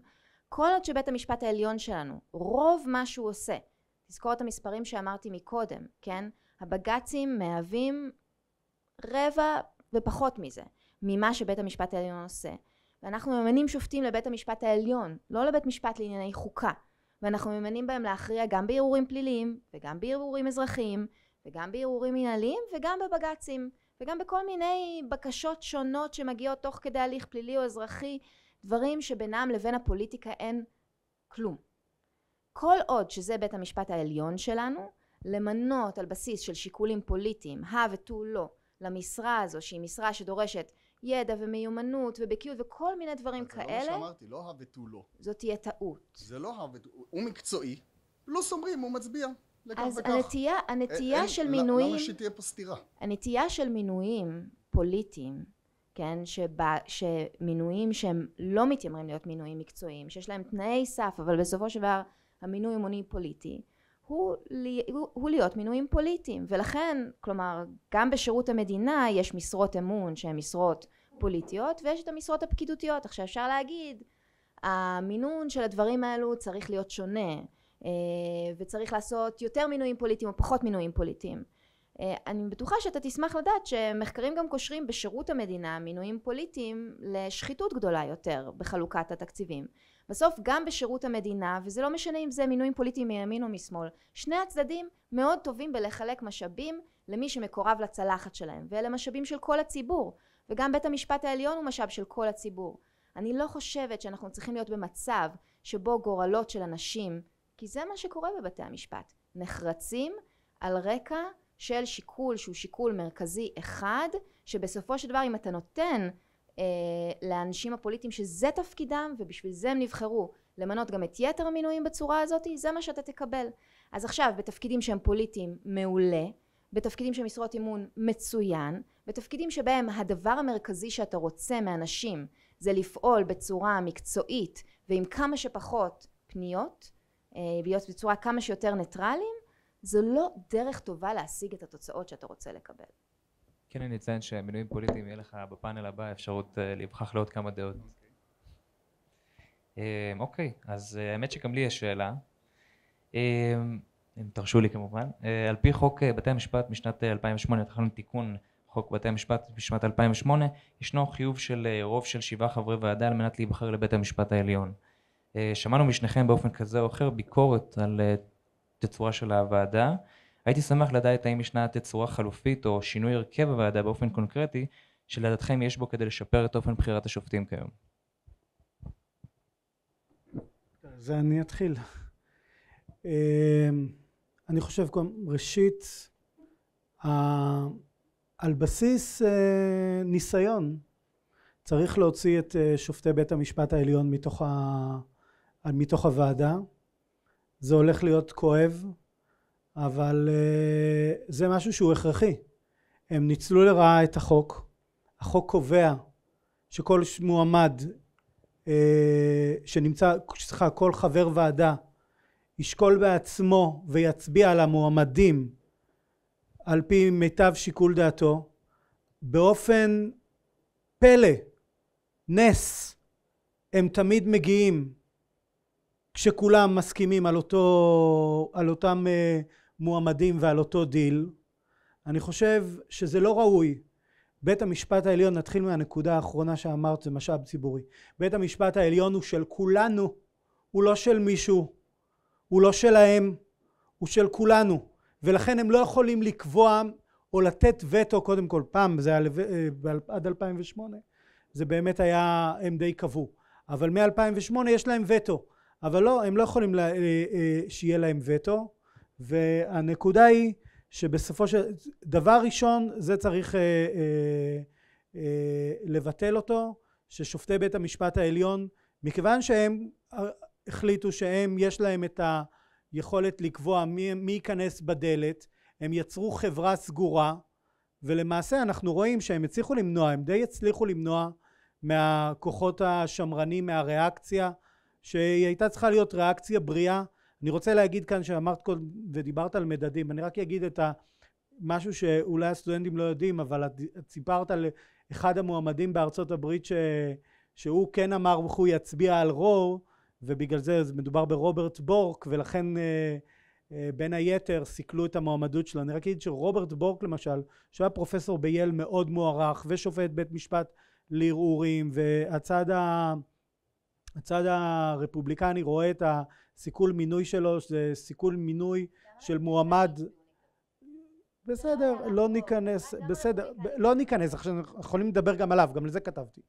כל עוד שבית המשפט העליון שלנו, רוב מה שהוא עושה, תזכור את המספרים שאמרתי מקודם, כן? הבג"צים מהווים רבע ופחות מזה, ממה שבית המשפט העליון עושה. ואנחנו ממנים שופטים לבית המשפט העליון, לא לבית משפט לענייני חוקה. ואנחנו ממנים בהם להכריע גם בערעורים פליליים וגם בערעורים אזרחיים וגם בערעורים מנהליים וגם בבג"צים וגם בכל מיני בקשות שונות שמגיעות תוך כדי הליך פלילי או אזרחי דברים שבינם לבין הפוליטיקה אין כלום כל עוד שזה בית המשפט העליון שלנו למנות על בסיס של שיקולים פוליטיים הא ותו לא למשרה הזו שהיא משרה שדורשת ידע ומיומנות ובקיאות וכל מיני דברים זה כאלה. זה לא מה שאמרתי, לא הא לא. זאת תהיה טעות. זה לא הא הוא מקצועי, לא סומרים, הוא מצביע. אז וכך. הנטייה, אה, הנטייה אין, של אין, לא- מינויים... למה שתהיה פה סתירה? הנטייה של מינויים פוליטיים, כן, שבה, שמינויים שהם לא מתיימרים להיות מינויים מקצועיים, שיש להם תנאי סף, אבל בסופו של דבר המינוי הוא מוני פוליטי, הוא, הוא להיות מינויים פוליטיים ולכן כלומר גם בשירות המדינה יש משרות אמון שהן משרות פוליטיות ויש את המשרות הפקידותיות עכשיו אפשר להגיד המינון של הדברים האלו צריך להיות שונה אה, וצריך לעשות יותר מינויים פוליטיים או פחות מינויים פוליטיים אה, אני בטוחה שאתה תשמח לדעת שמחקרים גם קושרים בשירות המדינה מינויים פוליטיים לשחיתות גדולה יותר בחלוקת התקציבים בסוף גם בשירות המדינה וזה לא משנה אם זה מינויים פוליטיים מימין או משמאל שני הצדדים מאוד טובים בלחלק משאבים למי שמקורב לצלחת שלהם ואלה משאבים של כל הציבור וגם בית המשפט העליון הוא משאב של כל הציבור אני לא חושבת שאנחנו צריכים להיות במצב שבו גורלות של אנשים כי זה מה שקורה בבתי המשפט נחרצים על רקע של שיקול שהוא שיקול מרכזי אחד שבסופו של דבר אם אתה נותן אה, לאנשים הפוליטיים שזה תפקידם ובשביל זה הם נבחרו למנות גם את יתר המינויים בצורה הזאת זה מה שאתה תקבל אז עכשיו בתפקידים שהם פוליטיים מעולה בתפקידים של משרות אמון מצוין בתפקידים שבהם הדבר המרכזי שאתה רוצה מאנשים זה לפעול בצורה מקצועית ועם כמה שפחות פניות אה, להיות בצורה כמה שיותר ניטרלים זו לא דרך טובה להשיג את התוצאות שאתה רוצה לקבל כן אני אציין שמינויים פוליטיים יהיה לך בפאנל הבא אפשרות אה, להיווכח לעוד כמה דעות. אוקיי, אמ, אוקיי אז אה, האמת שגם לי יש שאלה. אמ, אם תרשו לי כמובן. אה, על פי חוק בתי המשפט משנת 2008, התחלנו תיקון חוק בתי המשפט בשנת 2008, ישנו חיוב של רוב של שבעה חברי ועדה על מנת להיבחר לבית המשפט העליון. שמענו משניכם באופן כזה או אחר ביקורת על תצורה של הוועדה. הייתי שמח לדעת האם ישנה תצורה חלופית או שינוי הרכב הוועדה באופן קונקרטי, שלדעתכם יש בו כדי לשפר את אופן בחירת השופטים כיום. אז אני אתחיל. אמ, אני חושב, ראשית, על בסיס אה, ניסיון, צריך להוציא את אה, שופטי בית המשפט העליון מתוך, ה... מתוך הוועדה. זה הולך להיות כואב, אבל אה, זה משהו שהוא הכרחי. הם ניצלו לרעה את החוק. החוק קובע שכל מועמד אה, שנמצא, סליחה, כל חבר ועדה ישקול בעצמו ויצביע על המועמדים על פי מיטב שיקול דעתו באופן פלא, נס, הם תמיד מגיעים כשכולם מסכימים על, אותו, על אותם אה, מועמדים ועל אותו דיל. אני חושב שזה לא ראוי. בית המשפט העליון, נתחיל מהנקודה האחרונה שאמרת, זה משאב ציבורי. בית המשפט העליון הוא של כולנו, הוא לא של מישהו, הוא לא שלהם, הוא של כולנו. ולכן הם לא יכולים לקבוע או לתת וטו, קודם כל, פעם, זה היה אה, עד 2008, זה באמת היה, הם די קבעו. אבל מ-2008 יש להם וטו. אבל לא, הם לא יכולים לה, אה, אה, שיהיה להם וטו. והנקודה היא שבסופו של דבר ראשון זה צריך אה, אה, אה, לבטל אותו ששופטי בית המשפט העליון מכיוון שהם אה, החליטו שהם יש להם את היכולת לקבוע מי, מי ייכנס בדלת הם יצרו חברה סגורה ולמעשה אנחנו רואים שהם הצליחו למנוע הם די הצליחו למנוע מהכוחות השמרנים מהריאקציה שהיא הייתה צריכה להיות ריאקציה בריאה אני רוצה להגיד כאן שאמרת כל, ודיברת על מדדים, אני רק אגיד את ה... משהו שאולי הסטודנטים לא יודעים, אבל את, את סיפרת על אחד המועמדים בארצות הברית ש, שהוא כן אמר איך הוא יצביע על רו, ובגלל זה מדובר ברוברט בורק, ולכן אה, אה, בין היתר סיכלו את המועמדות שלו. אני רק אגיד שרוברט בורק למשל, שהיה פרופסור בייל מאוד מוערך, ושופט בית משפט לערעורים, והצד ה... הצד הרפובליקני רואה את ה... סיכול מינוי שלו זה סיכול מינוי של מועמד בסדר, לא ניכנס, בסדר, לא, לא, לא, לא ניכנס, עכשיו אנחנו יכולים לדבר גם עליו, גם לזה כתבתי.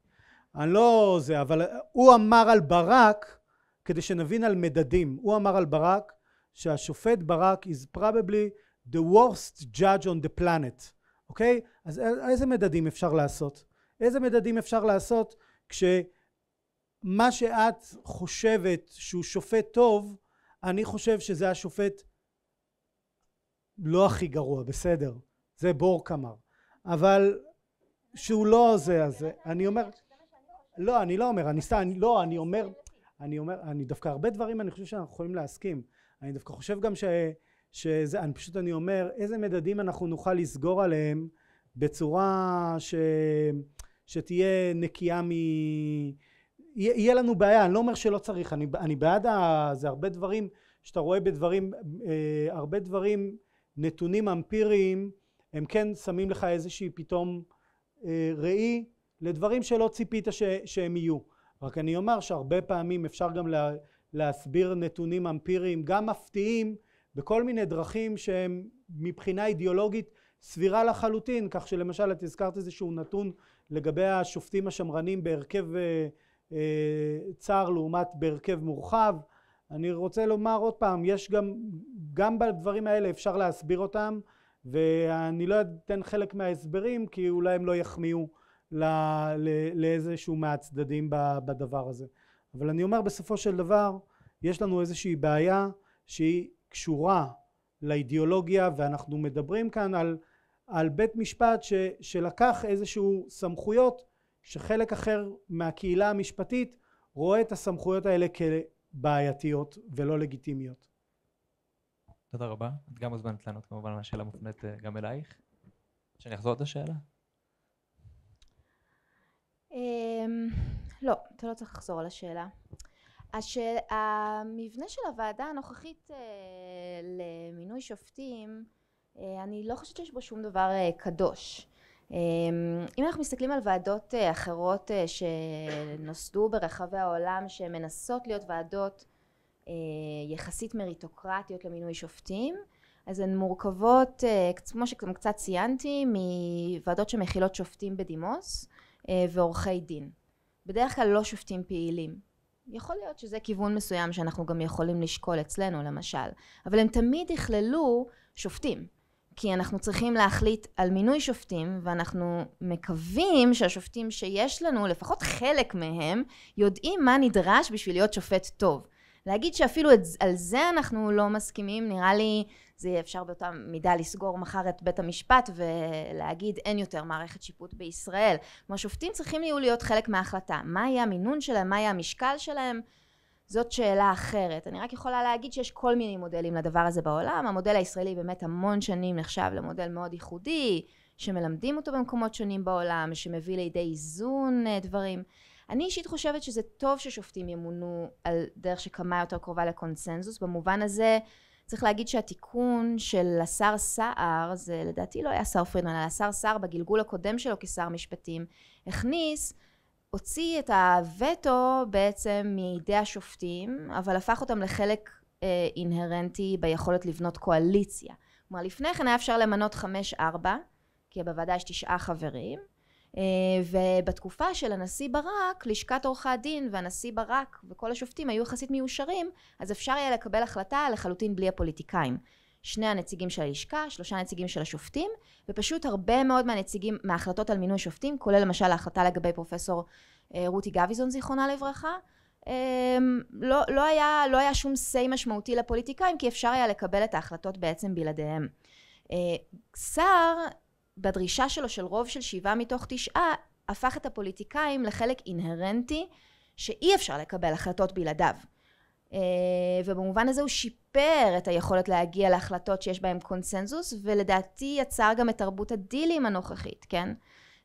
אני לא זה, אבל הוא אמר על ברק, כדי שנבין על מדדים, הוא אמר על ברק שהשופט ברק is probably the worst judge on the planet, אוקיי? אז איזה מדדים אפשר לעשות? איזה מדדים אפשר לעשות כש... מה שאת חושבת שהוא שופט טוב, אני חושב שזה השופט לא הכי גרוע, בסדר. זה בורק אמר. אבל שהוא לא זה, אז אני אומר... לא, אני לא אומר, אני סתם, לא, אני אומר, אני אומר, אני דווקא הרבה דברים אני חושב שאנחנו יכולים להסכים. אני דווקא חושב גם ש... שזה, אני פשוט אני אומר, איזה מדדים אנחנו נוכל לסגור עליהם בצורה ש... שתהיה נקייה מ... יהיה לנו בעיה, אני לא אומר שלא צריך, אני, אני בעד ה... זה הרבה דברים שאתה רואה בדברים, אה, הרבה דברים, נתונים אמפיריים, הם כן שמים לך איזושהי פתאום אה, ראי לדברים שלא ציפית ש, שהם יהיו. רק אני אומר שהרבה פעמים אפשר גם לה, להסביר נתונים אמפיריים, גם מפתיעים, בכל מיני דרכים שהם מבחינה אידיאולוגית סבירה לחלוטין, כך שלמשל את הזכרת איזשהו נתון לגבי השופטים השמרנים בהרכב אה, אה, צר לעומת בהרכב מורחב. אני רוצה לומר עוד פעם, יש גם, גם בדברים האלה אפשר להסביר אותם, ואני לא אתן חלק מההסברים כי אולי הם לא יחמיאו לא, לאיזשהו מהצדדים בדבר הזה. אבל אני אומר בסופו של דבר, יש לנו איזושהי בעיה שהיא קשורה לאידיאולוגיה, ואנחנו מדברים כאן על, על בית משפט ש, שלקח איזשהו סמכויות שחלק אחר מהקהילה המשפטית רואה את הסמכויות האלה כבעייתיות ולא לגיטימיות. תודה רבה. את גם הוזמנת לענות כמובן על השאלה מופנית אה, גם אלייך. שאני אחזור את השאלה? אמ, לא, אתה לא צריך לחזור על השאלה. השאל, המבנה של הוועדה הנוכחית אה, למינוי שופטים, אה, אני לא חושבת שיש בו שום דבר אה, קדוש. אמ, אם אנחנו מסתכלים על ועדות אה, אחרות אה, שנוסדו ברחבי העולם שמנסות להיות ועדות אה, יחסית מריטוקרטיות למינוי שופטים אז הן מורכבות כמו שגם קצת ציינתי מוועדות שמכילות שופטים בדימוס ועורכי דין בדרך כלל לא שופטים פעילים יכול להיות שזה כיוון מסוים שאנחנו גם יכולים לשקול אצלנו למשל אבל הם תמיד יכללו שופטים כי אנחנו צריכים להחליט על מינוי שופטים, ואנחנו מקווים שהשופטים שיש לנו, לפחות חלק מהם, יודעים מה נדרש בשביל להיות שופט טוב. להגיד שאפילו את, על זה אנחנו לא מסכימים, נראה לי זה יהיה אפשר באותה מידה לסגור מחר את בית המשפט ולהגיד אין יותר מערכת שיפוט בישראל. כלומר שופטים צריכים יהיו להיות חלק מההחלטה. מה יהיה המינון שלהם, מה יהיה המשקל שלהם, זאת שאלה אחרת. אני רק יכולה להגיד שיש כל מיני מודלים לדבר הזה בעולם. המודל הישראלי באמת המון שנים נחשב למודל מאוד ייחודי, שמלמדים אותו במקומות שונים בעולם, שמביא לידי איזון אה, דברים. אני אישית חושבת שזה טוב ששופטים ימונו על דרך שכמה יותר קרובה לקונסנזוס. במובן הזה צריך להגיד שהתיקון של השר סער, זה לדעתי לא היה שר פרידמן, אלא השר סער בגלגול הקודם שלו כשר משפטים, הכניס הוציא את הווטו בעצם מידי השופטים, אבל הפך אותם לחלק אה, אינהרנטי ביכולת לבנות קואליציה. כלומר, לפני כן היה אפשר למנות חמש-ארבע, כי בוועדה יש תשעה חברים, אה, ובתקופה של הנשיא ברק, לשכת עורכי הדין והנשיא ברק וכל השופטים היו יחסית מיושרים, אז אפשר היה לקבל החלטה לחלוטין בלי הפוליטיקאים. שני הנציגים של הלשכה, שלושה נציגים של השופטים, ופשוט הרבה מאוד מהנציגים, מההחלטות על מינוי שופטים, כולל למשל ההחלטה לגבי פרופסור אה, רותי גביזון זיכרונה לברכה, אמ, לא, לא, היה, לא היה שום say משמעותי לפוליטיקאים, כי אפשר היה לקבל את ההחלטות בעצם בלעדיהם. שר, אה, בדרישה שלו של רוב של שבעה מתוך תשעה, הפך את הפוליטיקאים לחלק אינהרנטי שאי אפשר לקבל החלטות בלעדיו. אה, ובמובן הזה הוא שיפ... לשפר את היכולת להגיע להחלטות שיש בהן קונסנזוס, ולדעתי יצר גם את תרבות הדילים הנוכחית, כן?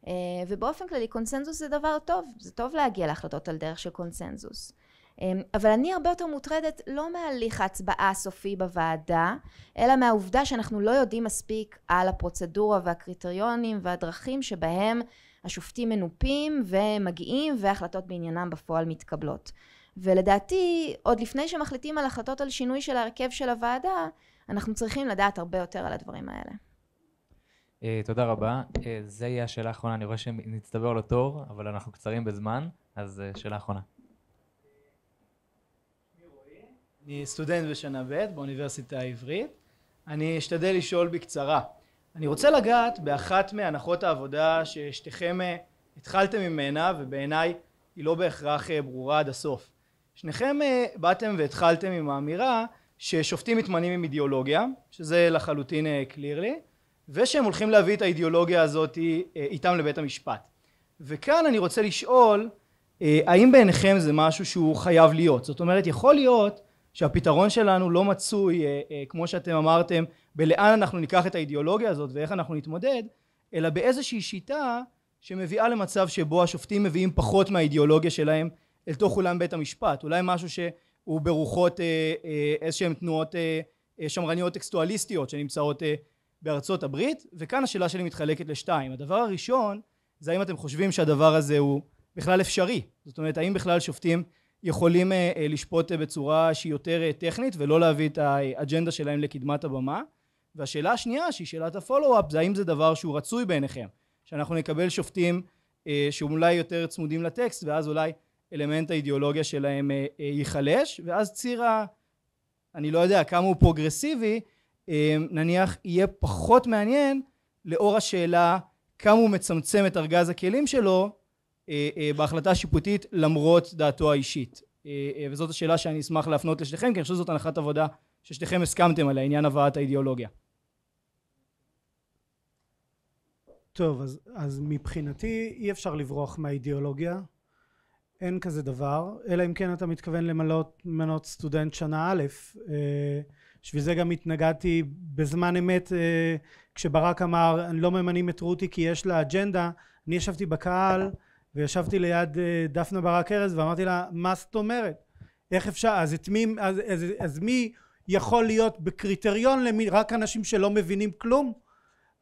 אה, ובאופן כללי קונסנזוס זה דבר טוב, זה טוב להגיע להחלטות על דרך של קונסנזוס. אה, אבל אני הרבה יותר מוטרדת לא מהליך ההצבעה הסופי בוועדה, אלא מהעובדה שאנחנו לא יודעים מספיק על הפרוצדורה והקריטריונים והדרכים שבהם השופטים מנופים ומגיעים והחלטות בעניינם בפועל מתקבלות. ולדעתי, עוד לפני שמחליטים על החלטות על שינוי של ההרכב של הוועדה, אנחנו צריכים לדעת הרבה יותר על הדברים האלה. Uh, תודה רבה. Uh, אה, זו יהיה השאלה האחרונה, אני רואה שנצטבר לו תור, אבל אנחנו קצרים בזמן, אז uh, שאלה אחרונה. אני סטודנט בשנה ב' באוניברסיטה העברית. אני אשתדל לשאול בקצרה. אני רוצה לגעת באחת מהנחות העבודה ששתיכם התחלתם ממנה, ובעיניי היא לא בהכרח ברורה עד הסוף. שניכם אה, באתם והתחלתם עם האמירה ששופטים מתמנים עם אידיאולוגיה, שזה לחלוטין קלירלי, אה, ושהם הולכים להביא את האידיאולוגיה הזאת אה, איתם לבית המשפט. וכאן אני רוצה לשאול, האם בעיניכם זה משהו שהוא חייב להיות? זאת אומרת, יכול להיות שהפתרון שלנו לא מצוי, כמו שאתם אמרתם, בלאן אנחנו ניקח את האידיאולוגיה הזאת ואיך אנחנו נתמודד, אלא באיזושהי שיטה שמביאה למצב שבו השופטים מביאים פחות מהאידיאולוגיה שלהם אל תוך אולם בית המשפט אולי משהו שהוא ברוחות אה, אה, איזשהן תנועות אה, שמרניות טקסטואליסטיות שנמצאות בארצות הברית וכאן השאלה שלי מתחלקת לשתיים הדבר הראשון זה האם אתם חושבים שהדבר הזה הוא בכלל אפשרי זאת אומרת האם בכלל שופטים יכולים לשפוט בצורה שהיא יותר טכנית ולא להביא את האג'נדה שלהם לקדמת הבמה והשאלה השנייה שהיא שאלת הפולו-אפ זה האם זה דבר שהוא רצוי בעיניכם שאנחנו נקבל שופטים שאולי יותר צמודים לטקסט ואז אולי אלמנט האידיאולוגיה שלהם אה, אה, ייחלש ואז ציר ה... אני לא יודע כמה הוא פרוגרסיבי אה, נניח יהיה פחות מעניין לאור השאלה כמה הוא מצמצם את ארגז הכלים שלו בהחלטה השיפוטית למרות דעתו האישית וזאת השאלה שאני אשמח להפנות לשניכם כי אני חושב שזאת הנחת עבודה ששניכם הסכמתם עליה עניין הבאת האידיאולוגיה טוב, אז, אז מבחינתי אי אפשר לברוח מהאידיאולוגיה, אין כזה דבר, אלא אם כן אתה מתכוון למנות, מנות סטודנט שנה א', אה, בשביל זה גם התנגדתי בזמן אמת אה, כשברק אמר לא ממנים את רותי כי יש לה אג'נדה, אני ישבתי בקהל וישבתי ליד אה, דפנה ברק ארז ואמרתי לה מה זאת אומרת? איך אפשר? אז את מי, אז, אז, אז מי יכול להיות בקריטריון למי, רק אנשים שלא מבינים כלום?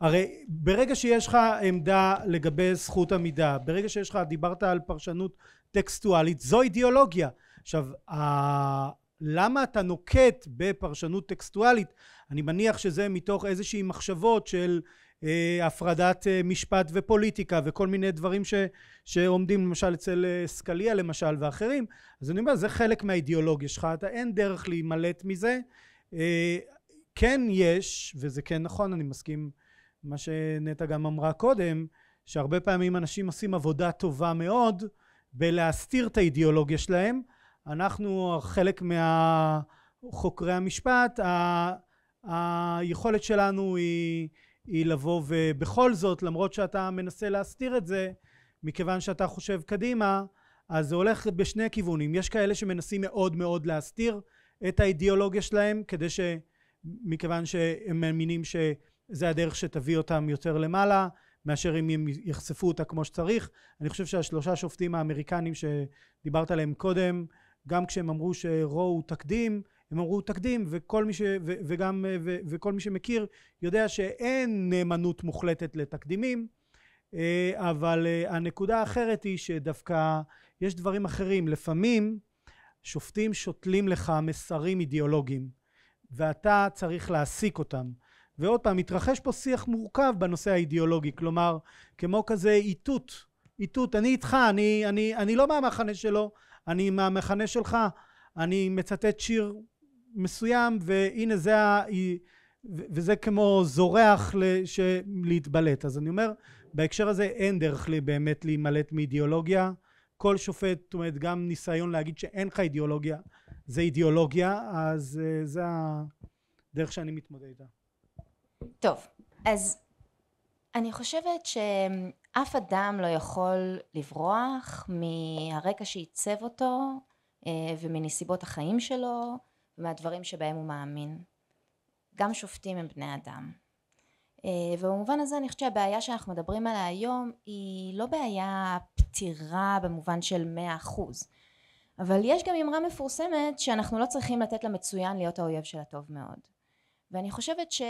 הרי ברגע שיש לך עמדה לגבי זכות עמידה, ברגע שיש לך, דיברת על פרשנות טקסטואלית זו אידיאולוגיה. עכשיו, ה... למה אתה נוקט בפרשנות טקסטואלית? אני מניח שזה מתוך איזושהי מחשבות של אה, הפרדת אה, משפט ופוליטיקה וכל מיני דברים ש, שעומדים למשל אצל אה, סקליה למשל ואחרים. אז אני אומר, זה חלק מהאידיאולוגיה שלך, אתה אין דרך להימלט מזה. אה, כן יש, וזה כן נכון, אני מסכים מה שנטע גם אמרה קודם, שהרבה פעמים אנשים עושים עבודה טובה מאוד, בלהסתיר את האידיאולוגיה שלהם. אנחנו חלק מהחוקרי המשפט, ה, היכולת שלנו היא, היא לבוא ובכל זאת למרות שאתה מנסה להסתיר את זה מכיוון שאתה חושב קדימה אז זה הולך בשני כיוונים יש כאלה שמנסים מאוד מאוד להסתיר את האידיאולוגיה שלהם כדי ש... מכיוון שהם מאמינים שזה הדרך שתביא אותם יותר למעלה מאשר אם הם יחשפו אותה כמו שצריך. אני חושב שהשלושה שופטים האמריקנים שדיברת עליהם קודם, גם כשהם אמרו שרו הוא תקדים, הם אמרו תקדים, וכל מי, ש, ו, וגם, ו, וכל מי שמכיר יודע שאין נאמנות מוחלטת לתקדימים, אה, אבל אה, הנקודה האחרת היא שדווקא יש דברים אחרים. לפעמים שופטים שותלים לך מסרים אידיאולוגיים, ואתה צריך להעסיק אותם. ועוד פעם, מתרחש פה שיח מורכב בנושא האידיאולוגי, כלומר, כמו כזה איתות, איתות, אני איתך, אני, אני, אני לא מהמחנה שלו, אני מהמחנה שלך, אני מצטט שיר מסוים, והנה זה ה... וזה כמו זורח לש... להתבלט. אז אני אומר, בהקשר הזה אין דרך לי באמת להימלט מאידיאולוגיה. כל שופט, זאת אומרת, גם ניסיון להגיד שאין לך אידיאולוגיה, זה אידיאולוגיה, אז אה, זה הדרך שאני מתמודד איתה. טוב, אז אני חושבת שאף אדם לא יכול לברוח מהרקע שעיצב אותו אה, ומנסיבות החיים שלו ומהדברים שבהם הוא מאמין. גם שופטים הם בני אדם. אה, ובמובן הזה אני חושבת שהבעיה שאנחנו מדברים עליה היום היא לא בעיה פתירה במובן של מאה אחוז. אבל יש גם אמרה מפורסמת שאנחנו לא צריכים לתת למצוין להיות האויב של הטוב מאוד. ואני חושבת ש...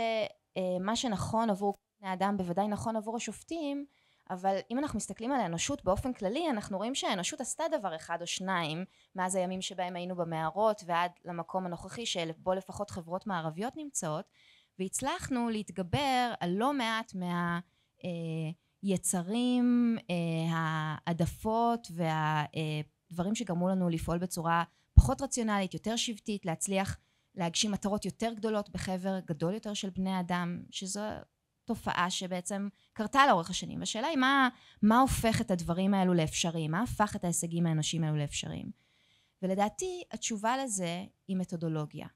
אה, מה שנכון עבור בני אדם בוודאי נכון עבור השופטים, אבל אם אנחנו מסתכלים על האנושות באופן כללי, אנחנו רואים שהאנושות עשתה דבר אחד או שניים מאז הימים שבהם היינו במערות ועד למקום הנוכחי שבו לפחות חברות מערביות נמצאות, והצלחנו להתגבר על לא מעט מהיצרים אה, אה, העדפות והדברים אה, שגרמו לנו לפעול בצורה פחות רציונלית, יותר שבטית, להצליח להגשים מטרות יותר גדולות בחבר גדול יותר של בני אדם, שזו תופעה שבעצם קרתה לאורך השנים. השאלה היא מה, מה הופך את הדברים האלו לאפשריים? מה הפך את ההישגים האנושיים האלו לאפשריים? ולדעתי התשובה לזה היא מתודולוגיה.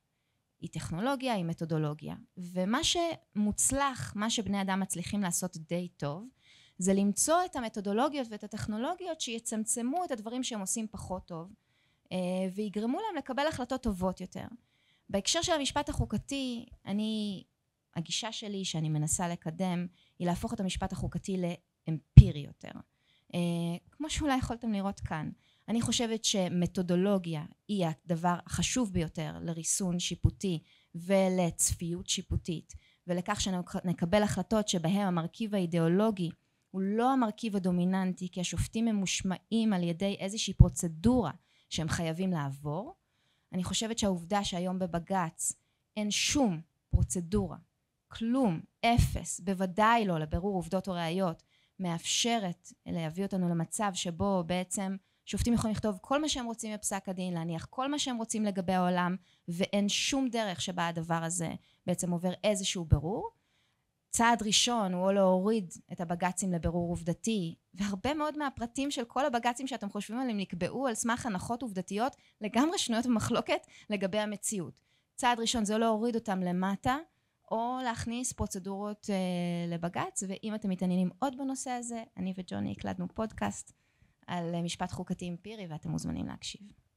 היא טכנולוגיה, היא מתודולוגיה. ומה שמוצלח, מה שבני אדם מצליחים לעשות די טוב, זה למצוא את המתודולוגיות ואת הטכנולוגיות שיצמצמו את הדברים שהם עושים פחות טוב, אה, ויגרמו להם לקבל החלטות טובות יותר. בהקשר של המשפט החוקתי, אני, הגישה שלי שאני מנסה לקדם, היא להפוך את המשפט החוקתי לאמפירי יותר. אה, כמו שאולי יכולתם לראות כאן. אני חושבת שמתודולוגיה היא הדבר החשוב ביותר לריסון שיפוטי ולצפיות שיפוטית ולכך שנקבל החלטות שבהם המרכיב האידיאולוגי הוא לא המרכיב הדומיננטי כי השופטים ממושמעים על ידי איזושהי פרוצדורה שהם חייבים לעבור אני חושבת שהעובדה שהיום בבג"ץ אין שום פרוצדורה, כלום, אפס, בוודאי לא לבירור עובדות או ראיות, מאפשרת להביא אותנו למצב שבו בעצם שופטים יכולים לכתוב כל מה שהם רוצים בפסק הדין, להניח כל מה שהם רוצים לגבי העולם, ואין שום דרך שבה הדבר הזה בעצם עובר איזשהו בירור. צעד ראשון הוא או להוריד את הבג"צים לבירור עובדתי והרבה מאוד מהפרטים של כל הבג"צים שאתם חושבים עליהם נקבעו על סמך הנחות עובדתיות לגמרי שנויות במחלוקת לגבי המציאות. צעד ראשון זה לא להוריד אותם למטה, או להכניס פרוצדורות אה, לבג"ץ, ואם אתם מתעניינים עוד בנושא הזה, אני וג'וני הקלדנו פודקאסט על אה, משפט חוקתי אמפירי ואתם מוזמנים להקשיב.